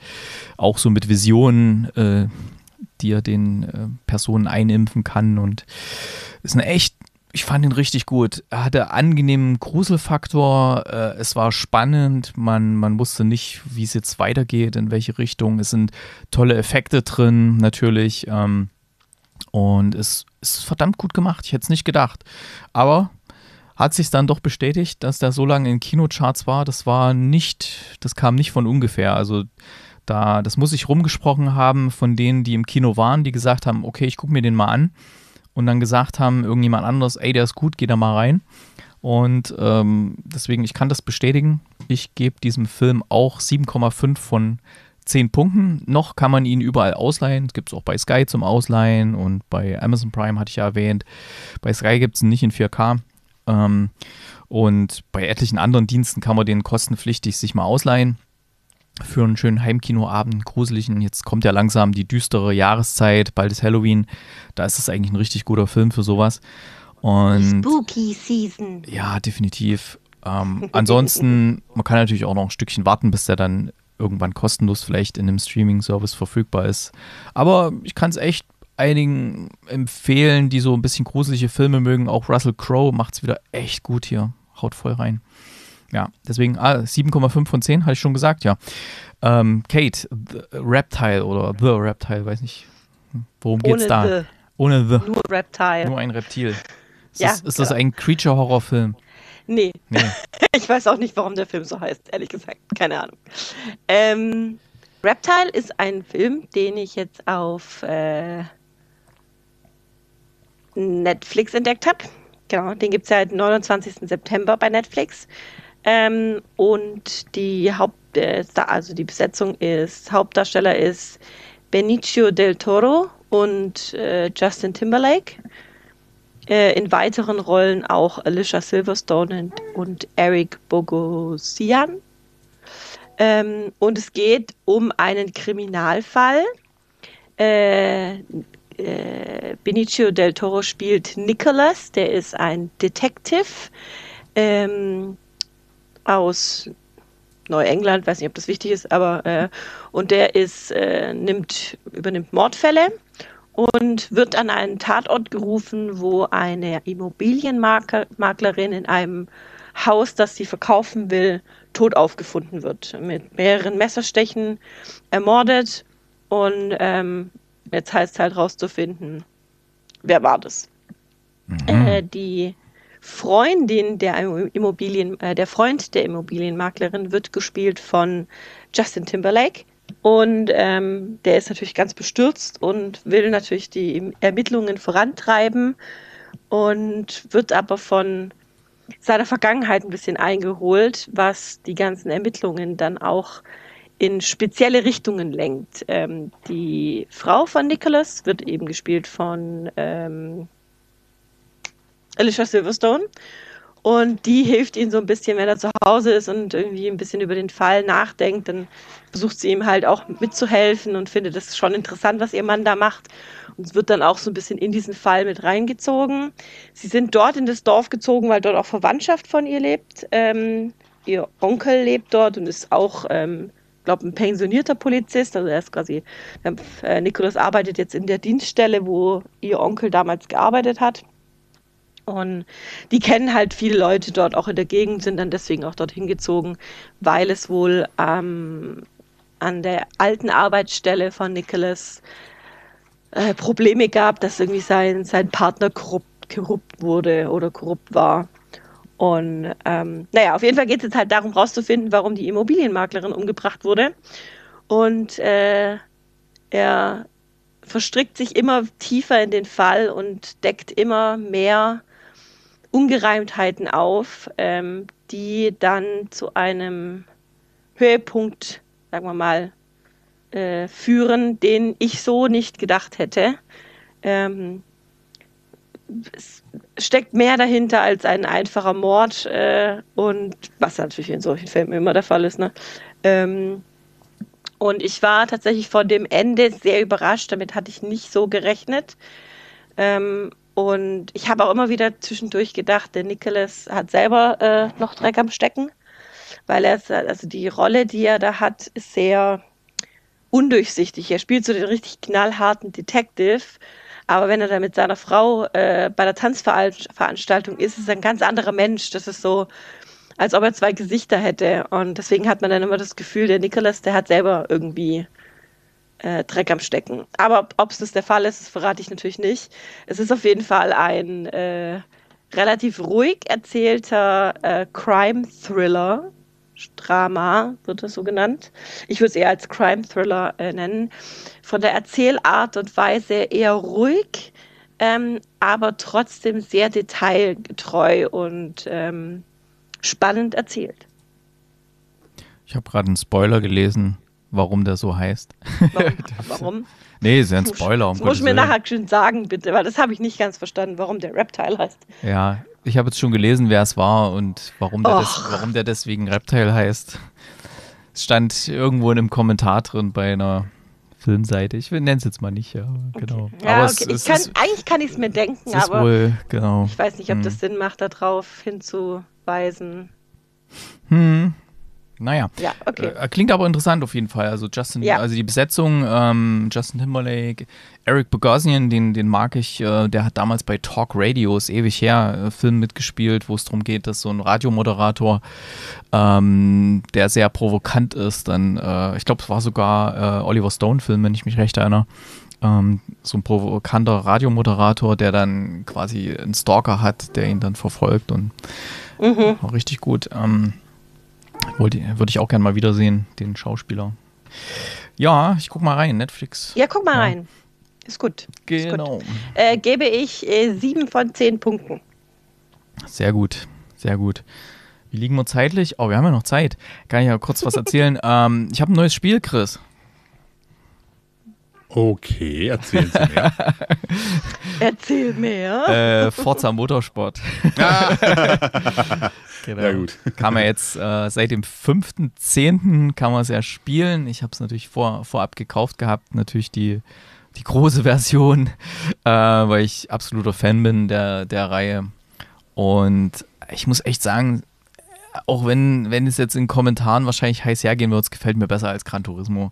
auch so mit Visionen, äh, die er den äh, Personen einimpfen kann. Und ist eine echt ich fand ihn richtig gut. Er hatte angenehmen Gruselfaktor, äh, es war spannend, man, man wusste nicht, wie es jetzt weitergeht, in welche Richtung. Es sind tolle Effekte drin, natürlich. Ähm, und es ist verdammt gut gemacht, ich hätte es nicht gedacht. Aber hat sich dann doch bestätigt, dass der so lange in Kinocharts war. Das war nicht, das kam nicht von ungefähr. Also da, das muss ich rumgesprochen haben von denen, die im Kino waren, die gesagt haben, okay, ich gucke mir den mal an und dann gesagt haben, irgendjemand anderes, ey, der ist gut, geh da mal rein. Und ähm, deswegen, ich kann das bestätigen. Ich gebe diesem Film auch 7,5 von 10 Punkten. Noch kann man ihn überall ausleihen. Es gibt es auch bei Sky zum Ausleihen und bei Amazon Prime hatte ich ja erwähnt. Bei Sky gibt es ihn nicht in 4K. Ähm, und bei etlichen anderen Diensten kann man den kostenpflichtig sich mal ausleihen für einen schönen Heimkinoabend, gruseligen. Jetzt kommt ja langsam die düstere Jahreszeit, bald ist Halloween. Da ist es eigentlich ein richtig guter Film für sowas. Und Spooky Season. Ja, definitiv. Ähm, ansonsten, man kann natürlich auch noch ein Stückchen warten, bis der dann irgendwann kostenlos vielleicht in einem Streaming-Service verfügbar ist. Aber ich kann es echt einigen empfehlen, die so ein bisschen gruselige Filme mögen. Auch Russell Crowe macht es wieder echt gut hier. Haut voll rein. Ja, deswegen ah, 7,5 von 10, hatte ich schon gesagt, ja. Ähm, Kate, the Reptile oder The Reptile, weiß nicht. Hm, worum geht es da? The. Ohne The. Nur Reptile. Nur ein Reptil. Ist, ja, das, ist genau. das ein Creature-Horror-Film? Nee. nee. ich weiß auch nicht, warum der Film so heißt, ehrlich gesagt. Keine Ahnung. Ähm, Reptile ist ein Film, den ich jetzt auf äh, Netflix entdeckt habe. Genau, den gibt es seit 29. September bei Netflix. Ähm, und die Haupt, äh, also die Besetzung ist, Hauptdarsteller ist Benicio del Toro und äh, Justin Timberlake. Äh, in weiteren Rollen auch Alicia Silverstone und, und Eric Bogosian. Ähm, und es geht um einen Kriminalfall. Äh, äh, Benicio del Toro spielt Nicholas, der ist ein Detective. Ähm, aus Neuengland, weiß nicht, ob das wichtig ist, aber äh, und der ist, äh, nimmt, übernimmt Mordfälle und wird an einen Tatort gerufen, wo eine Immobilienmaklerin in einem Haus, das sie verkaufen will, tot aufgefunden wird, mit mehreren Messerstechen ermordet und ähm, jetzt heißt es halt rauszufinden, wer war das. Mhm. Äh, die Freundin der Immobilien, äh, der Freund der Immobilienmaklerin wird gespielt von Justin Timberlake. Und ähm, der ist natürlich ganz bestürzt und will natürlich die Ermittlungen vorantreiben und wird aber von seiner Vergangenheit ein bisschen eingeholt, was die ganzen Ermittlungen dann auch in spezielle Richtungen lenkt. Ähm, die Frau von Nicholas wird eben gespielt von ähm, Alicia Silverstone. Und die hilft ihm so ein bisschen, wenn er zu Hause ist und irgendwie ein bisschen über den Fall nachdenkt, dann versucht sie ihm halt auch mitzuhelfen und findet das schon interessant, was ihr Mann da macht. Und wird dann auch so ein bisschen in diesen Fall mit reingezogen. Sie sind dort in das Dorf gezogen, weil dort auch Verwandtschaft von ihr lebt. Ähm, ihr Onkel lebt dort und ist auch, ähm, glaube ein pensionierter Polizist. Also er ist quasi, äh, Nikolaus arbeitet jetzt in der Dienststelle, wo ihr Onkel damals gearbeitet hat. Und die kennen halt viele Leute dort auch in der Gegend, sind dann deswegen auch dorthin gezogen, weil es wohl ähm, an der alten Arbeitsstelle von Nicholas äh, Probleme gab, dass irgendwie sein, sein Partner korrupt, korrupt wurde oder korrupt war. Und ähm, naja, auf jeden Fall geht es jetzt halt darum, rauszufinden, warum die Immobilienmaklerin umgebracht wurde. Und äh, er verstrickt sich immer tiefer in den Fall und deckt immer mehr Ungereimtheiten auf, ähm, die dann zu einem Höhepunkt, sagen wir mal, äh, führen, den ich so nicht gedacht hätte. Ähm, es steckt mehr dahinter als ein einfacher Mord äh, und was natürlich in solchen Filmen immer der Fall ist. Ne? Ähm, und ich war tatsächlich vor dem Ende sehr überrascht, damit hatte ich nicht so gerechnet. Ähm, und ich habe auch immer wieder zwischendurch gedacht, der Nicholas hat selber äh, noch Dreck am Stecken, weil er, also die Rolle, die er da hat, ist sehr undurchsichtig. Er spielt so den richtig knallharten Detective, aber wenn er da mit seiner Frau äh, bei der Tanzveranstaltung ist, ist er ein ganz anderer Mensch. Das ist so, als ob er zwei Gesichter hätte. Und deswegen hat man dann immer das Gefühl, der Nicholas, der hat selber irgendwie äh, Dreck am Stecken. Aber ob es das der Fall ist, das verrate ich natürlich nicht. Es ist auf jeden Fall ein äh, relativ ruhig erzählter äh, Crime-Thriller. Drama wird das so genannt. Ich würde es eher als Crime-Thriller äh, nennen. Von der Erzählart und Weise eher ruhig, ähm, aber trotzdem sehr detailgetreu und ähm, spannend erzählt. Ich habe gerade einen Spoiler gelesen, warum der so heißt. Warum? warum? nee, ist ja ein Spoiler. Um das muss ich mir Willen. nachher schön sagen, bitte, weil das habe ich nicht ganz verstanden, warum der Reptile heißt. Ja, ich habe jetzt schon gelesen, wer es war und warum der, des, warum der deswegen Reptile heißt. Es stand irgendwo in einem Kommentar drin bei einer Filmseite. Ich nenne es jetzt mal nicht, ja. Genau. Okay. Ja, aber okay. es, es, kann, es, eigentlich kann ich es mir denken, aber wohl, genau. ich weiß nicht, ob hm. das Sinn macht, darauf hinzuweisen. Hm. Naja, ja, okay. Äh, klingt aber interessant auf jeden Fall. Also Justin, ja. also die Besetzung, ähm, Justin Timberlake, Eric Bogosian, den, den mag ich, äh, der hat damals bei Talk Radios ewig her äh, Film mitgespielt, wo es darum geht, dass so ein Radiomoderator, ähm, der sehr provokant ist, dann, äh, ich glaube, es war sogar äh, Oliver Stone-Film, wenn ich mich recht erinnere. Ähm, so ein provokanter Radiomoderator, der dann quasi einen Stalker hat, der ihn dann verfolgt und mhm. richtig gut. Ähm, würde ich auch gerne mal wiedersehen, den Schauspieler. Ja, ich guck mal rein, Netflix. Ja, guck mal ja. rein. Ist gut. Genau. Ist gut. Genau. Äh, gebe ich äh, sieben von zehn Punkten. Sehr gut, sehr gut. Wie liegen wir zeitlich? Oh, wir haben ja noch Zeit. Kann ich ja kurz was erzählen. ähm, ich habe ein neues Spiel, Chris. Okay, erzählen Sie mehr. Erzähl mehr. Äh, Forza Motorsport. Ah. genau. Ja, gut. Kann man jetzt äh, seit dem 5.10. kann man es ja spielen. Ich habe es natürlich vor, vorab gekauft gehabt, natürlich die, die große Version, äh, weil ich absoluter Fan bin der, der Reihe. Und ich muss echt sagen, auch wenn, wenn es jetzt in Kommentaren wahrscheinlich heiß hergehen wird, es gefällt mir besser als Gran Turismo.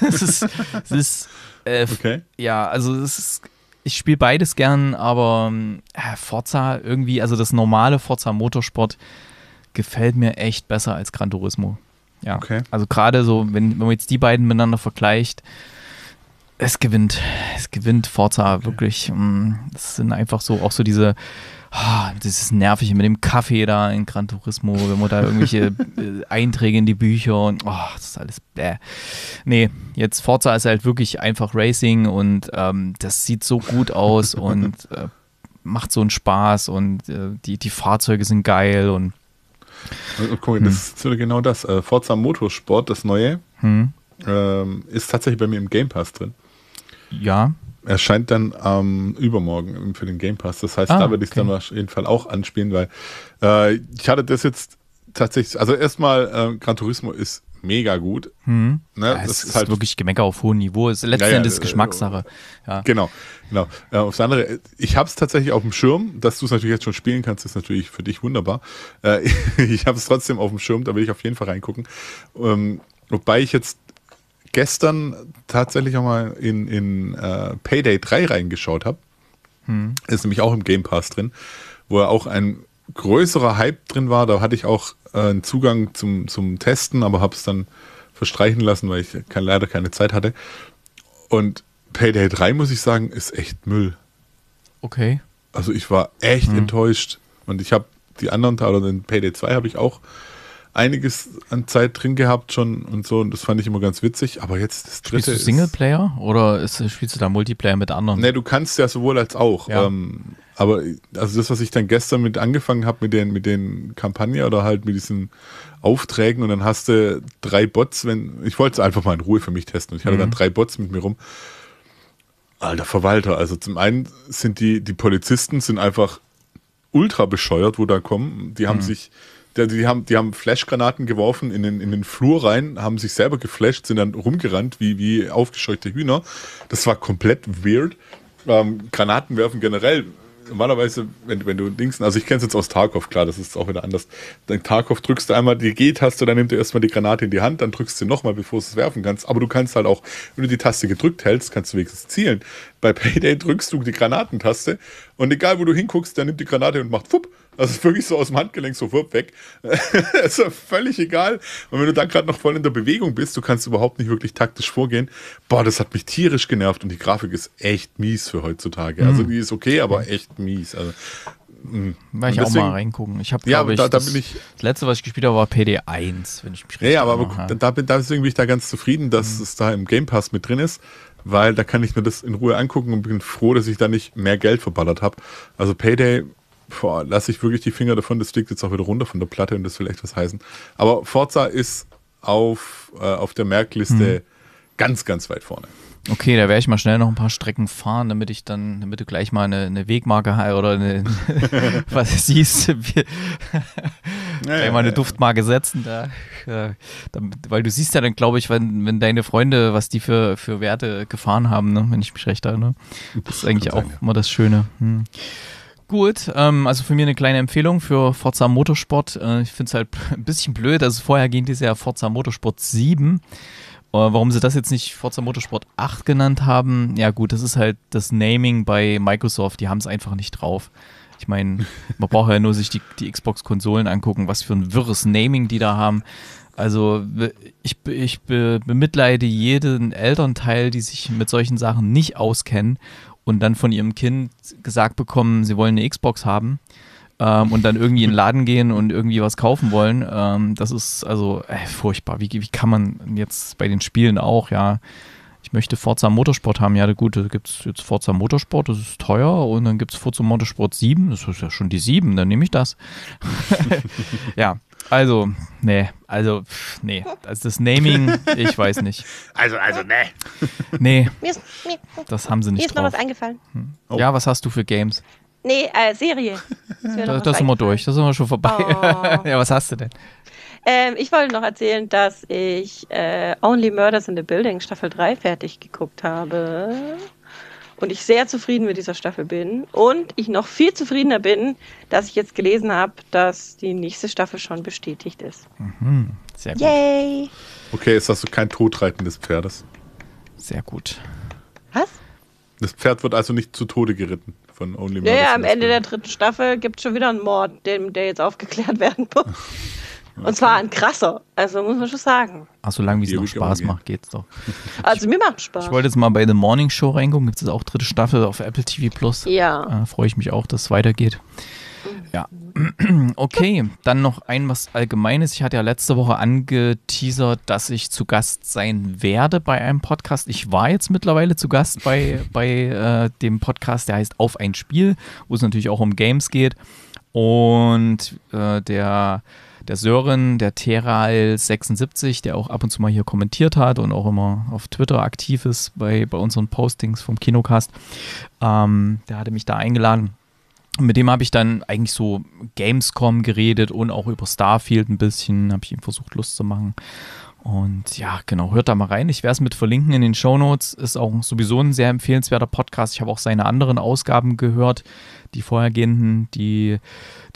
es ist, es ist äh, okay. ja, also es ist, ich spiele beides gern, aber ähm, äh, Forza irgendwie, also das normale Forza Motorsport gefällt mir echt besser als Gran Turismo. Ja, okay. also gerade so, wenn, wenn man jetzt die beiden miteinander vergleicht, es gewinnt, es gewinnt Forza okay. wirklich. Mm, das sind einfach so auch so diese Ah, das ist nervig mit dem Kaffee da in Gran Turismo, wenn man da irgendwelche äh, Einträge in die Bücher und oh, das ist alles bäh. Nee, jetzt Forza ist halt wirklich einfach Racing und ähm, das sieht so gut aus und äh, macht so einen Spaß und äh, die, die Fahrzeuge sind geil und also, guck, hm. das ist genau das. Äh, Forza Motorsport, das neue, hm. ähm, ist tatsächlich bei mir im Game Pass drin. Ja erscheint dann ähm, übermorgen für den Game Pass. Das heißt, ah, da würde ich es okay. dann auf jeden Fall auch anspielen, weil äh, ich hatte das jetzt tatsächlich, also erstmal äh, Gran Turismo ist mega gut. Hm. Ne? Ja, das ist, halt wirklich Gemecker auf hohem Niveau. Es ist letzten ja, Endes äh, ja, Geschmackssache. Genau, genau. Äh, aufs andere, ich habe es tatsächlich auf dem Schirm, dass du es natürlich jetzt schon spielen kannst, ist natürlich für dich wunderbar. Äh, ich habe es trotzdem auf dem Schirm, da will ich auf jeden Fall reingucken. Ähm, wobei ich jetzt gestern tatsächlich auch mal in, in äh, Payday 3 reingeschaut habe. Hm. Ist nämlich auch im Game Pass drin, wo auch ein größerer Hype drin war. Da hatte ich auch äh, einen Zugang zum, zum Testen, aber habe es dann verstreichen lassen, weil ich kann, leider keine Zeit hatte. Und Payday 3, muss ich sagen, ist echt Müll. Okay. Also ich war echt hm. enttäuscht. Und ich habe die anderen Teile, also den Payday 2 habe ich auch einiges an Zeit drin gehabt schon und so und das fand ich immer ganz witzig, aber jetzt das dritte Spielst du Singleplayer oder ist, spielst du da Multiplayer mit anderen? Ne, du kannst ja sowohl als auch. Ja. Ähm, aber also das, was ich dann gestern mit angefangen habe mit den, mit den Kampagnen oder halt mit diesen Aufträgen und dann hast du drei Bots, wenn ich wollte es einfach mal in Ruhe für mich testen und ich hatte mhm. dann drei Bots mit mir rum. Alter Verwalter, also zum einen sind die, die Polizisten sind einfach ultra bescheuert, wo da kommen. Die haben mhm. sich die, die haben, die haben Flashgranaten geworfen in den, in den Flur rein, haben sich selber geflasht, sind dann rumgerannt wie, wie aufgescheuchte Hühner. Das war komplett weird. Ähm, Granaten werfen generell normalerweise, wenn, wenn du links, also ich kenne es jetzt aus Tarkov, klar, das ist auch wieder anders. Dann Tarkov drückst du einmal die G-Taste, dann nimmst du erstmal die Granate in die Hand, dann drückst du sie nochmal, bevor du es werfen kannst. Aber du kannst halt auch, wenn du die Taste gedrückt hältst, kannst du wenigstens zielen. Bei Payday drückst du die Granatentaste und egal wo du hinguckst, dann nimmt die Granate und macht fupp also wirklich so aus dem Handgelenk so wirb weg. ist ja völlig egal. Und wenn du da gerade noch voll in der Bewegung bist, du kannst überhaupt nicht wirklich taktisch vorgehen. Boah, das hat mich tierisch genervt und die Grafik ist echt mies für heutzutage. Also mhm. Also die ist okay, aber echt mies. Also, mh. Mm, ich deswegen, auch mal reingucken. Ich habe, ja, ich, da, da das, ich, das, letzte, was ich gespielt habe, war PD1, wenn ich mich richtig erinnere. Ja, aber, aber da bin, deswegen bin ich da ganz zufrieden, dass mhm. es da im Game Pass mit drin ist weil da kann ich mir das in Ruhe angucken und bin froh, dass ich da nicht mehr Geld verballert habe. Also Payday boah, lasse ich wirklich die Finger davon, das fliegt jetzt auch wieder runter von der Platte und das will echt was heißen. Aber Forza ist auf, äh, auf der Merkliste hm. ganz, ganz weit vorne. Okay, da werde ich mal schnell noch ein paar Strecken fahren, damit ich dann, damit du gleich mal eine, eine Wegmarke oder eine, was siehst, gleich mal eine Duftmarke setzen. Da, ja, weil du siehst ja dann, glaube ich, wenn, wenn deine Freunde, was die für, für Werte gefahren haben, ne, wenn ich mich recht erinnere. Das ist eigentlich auch immer das Schöne. Hm gut. Ähm, also für mich eine kleine Empfehlung für Forza Motorsport. Äh, ich finde es halt ein bisschen blöd. Also vorher ging dieses Jahr Forza Motorsport 7. Äh, warum sie das jetzt nicht Forza Motorsport 8 genannt haben, ja gut, das ist halt das Naming bei Microsoft. Die haben es einfach nicht drauf. Ich meine, man braucht ja nur sich die, die Xbox-Konsolen angucken, was für ein wirres Naming die da haben. Also ich, ich bemitleide jeden Elternteil, die sich mit solchen Sachen nicht auskennen und dann von ihrem Kind gesagt bekommen, sie wollen eine Xbox haben ähm, und dann irgendwie in den Laden gehen und irgendwie was kaufen wollen. Ähm, das ist also äh, furchtbar. Wie, wie kann man jetzt bei den Spielen auch, ja, ich möchte Forza Motorsport haben. Ja, gut, da gibt es jetzt Forza Motorsport, das ist teuer. Und dann gibt es Forza Motorsport 7, das ist ja schon die 7, dann nehme ich das. ja, also, nee, also, nee. Also das Naming, ich weiß nicht. Also, also, nee. Nee, mir ist, mir, das haben sie nicht Mir ist drauf. noch was eingefallen. Hm. Oh. Ja, was hast du für Games? Nee, äh, Serie. Da, das sind wir durch, das sind wir schon vorbei. Oh. ja, was hast du denn? Ähm, ich wollte noch erzählen, dass ich äh, Only Murders in the Building Staffel 3 fertig geguckt habe. Und ich sehr zufrieden mit dieser Staffel bin. Und ich noch viel zufriedener bin, dass ich jetzt gelesen habe, dass die nächste Staffel schon bestätigt ist. Mhm. Sehr gut. Yay! Okay, ist das so kein Todreiten des Pferdes? Sehr gut. Was? Das Pferd wird also nicht zu Tode geritten von Only Murders. Ja, ja am Ende der dritten Staffel gibt es schon wieder einen Mord, dem, der jetzt aufgeklärt werden muss. Und zwar ein krasser. Also muss man schon sagen. Ach, solange wie es noch Spaß macht, geht's doch. Also mir macht Spaß. Ich wollte jetzt mal bei The Morning Show reingucken. Gibt es auch dritte Staffel auf Apple TV Plus? Ja. Äh, Freue ich mich auch, dass es weitergeht. Mhm. Ja. Okay, dann noch ein was Allgemeines. Ich hatte ja letzte Woche angeteasert, dass ich zu Gast sein werde bei einem Podcast. Ich war jetzt mittlerweile zu Gast bei, bei äh, dem Podcast, der heißt Auf ein Spiel, wo es natürlich auch um Games geht. Und äh, der der Sören, der Teral76, der auch ab und zu mal hier kommentiert hat und auch immer auf Twitter aktiv ist bei, bei unseren Postings vom Kinocast, ähm, der hatte mich da eingeladen. Und mit dem habe ich dann eigentlich so Gamescom geredet und auch über Starfield ein bisschen, habe ich ihm versucht, Lust zu machen. Und ja, genau, hört da mal rein. Ich werde es mit verlinken in den Show Notes. Ist auch sowieso ein sehr empfehlenswerter Podcast. Ich habe auch seine anderen Ausgaben gehört, die vorhergehenden, die,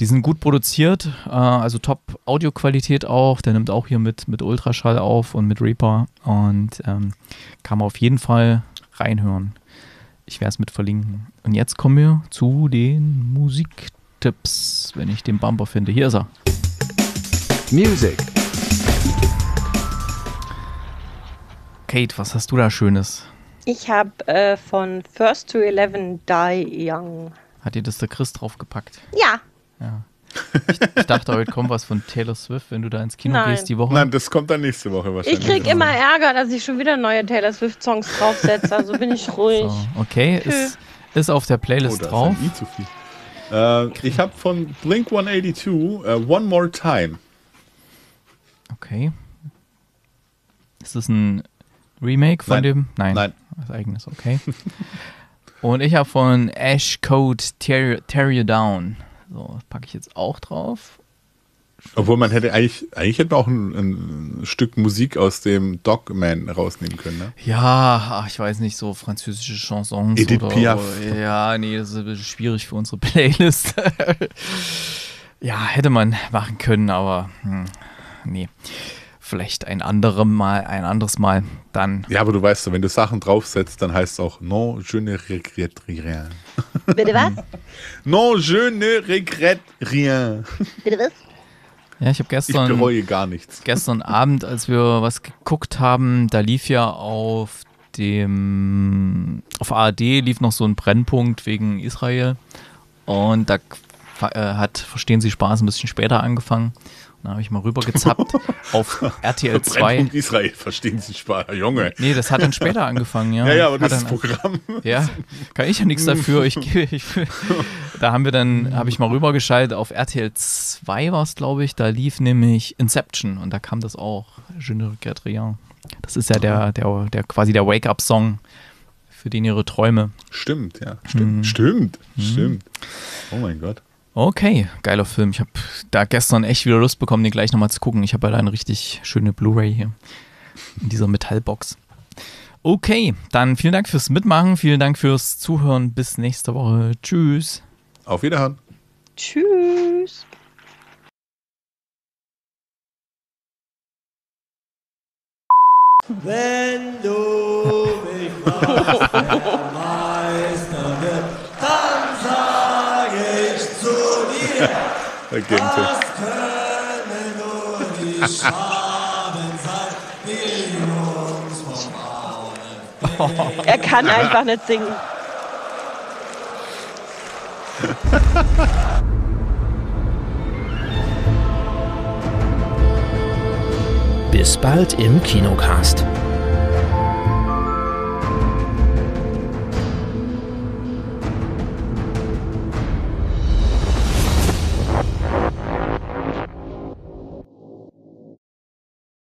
die sind gut produziert, äh, also top Audioqualität auch. Der nimmt auch hier mit, mit Ultraschall auf und mit Reaper und ähm, kann man auf jeden Fall reinhören. Ich werde es mit verlinken. Und jetzt kommen wir zu den Musiktipps, wenn ich den Bumper finde. Hier ist er. Musik. Kate, was hast du da Schönes? Ich habe äh, von First to Eleven Die Young. Hat dir das der Chris draufgepackt? Ja. Ja. Ich, ich, dachte, heute kommt was von Taylor Swift, wenn du da ins Kino Nein. gehst die Woche. Nein, das kommt dann nächste Woche wahrscheinlich. Ich krieg immer Ärger, dass ich schon wieder neue Taylor Swift-Songs draufsetze, also bin ich ruhig. So, okay, ist, ist, auf der Playlist oh, drauf. Nie zu viel. Äh, ich habe von Blink 182 uh, äh, One More Time. Okay. Ist das ein Remake von nein. dem? Nein. Nein. Was eigenes, okay. Und ich habe von Ash Code Tear, Tear You Down. So, packe ich jetzt auch drauf. Obwohl man hätte eigentlich, eigentlich hätte man auch ein, ein Stück Musik aus dem Dogman rausnehmen können, ne? Ja, ach, ich weiß nicht, so französische Chansons. Edith oder, Piaf. ja, nee, das ist ein bisschen schwierig für unsere Playlist. ja, hätte man machen können, aber hm, nee vielleicht ein anderem Mal, ein anderes Mal dann. Ja, aber du weißt, wenn du Sachen draufsetzt, dann heißt es auch non je ne regrette rien. Bitte was? non je ne regrette rien. Bitte was? Ja, ich habe gestern. Ich bereue gar nichts. Gestern Abend, als wir was geguckt haben, da lief ja auf dem auf ARD lief noch so ein Brennpunkt wegen Israel und da äh, hat Verstehen Sie Spaß ein bisschen später angefangen. Da habe ich mal rübergezappt auf RTL 2. Israel, verstehen Sie Spaß, Junge. Nee, das hat dann später angefangen, ja. Ja, ja, aber hat das dann, Programm. Ja, kann ich ja nichts dafür. Ich, ich, da haben wir dann, habe ich mal rübergeschaltet, auf RTL 2 war es, glaube ich, da lief nämlich Inception und da kam das auch, Je ne Das ist ja der, der, der quasi der Wake-up-Song für den ihre Träume. Stimmt, ja, mhm. stimmt, mhm. stimmt, stimmt. Oh mein Gott. Okay, geiler Film. Ich habe da gestern echt wieder Lust bekommen, den gleich nochmal zu gucken. Ich habe halt eine richtig schöne Blu-ray hier in dieser Metallbox. Okay, dann vielen Dank fürs Mitmachen, vielen Dank fürs Zuhören. Bis nächste Woche. Tschüss. Auf Wiederhören. Tschüss. Wenn du mich machst, Gegen Was können nur die Schwaben sein, die Jungs vom Auge. Er kann einfach nicht singen. Bis bald im Kinocast.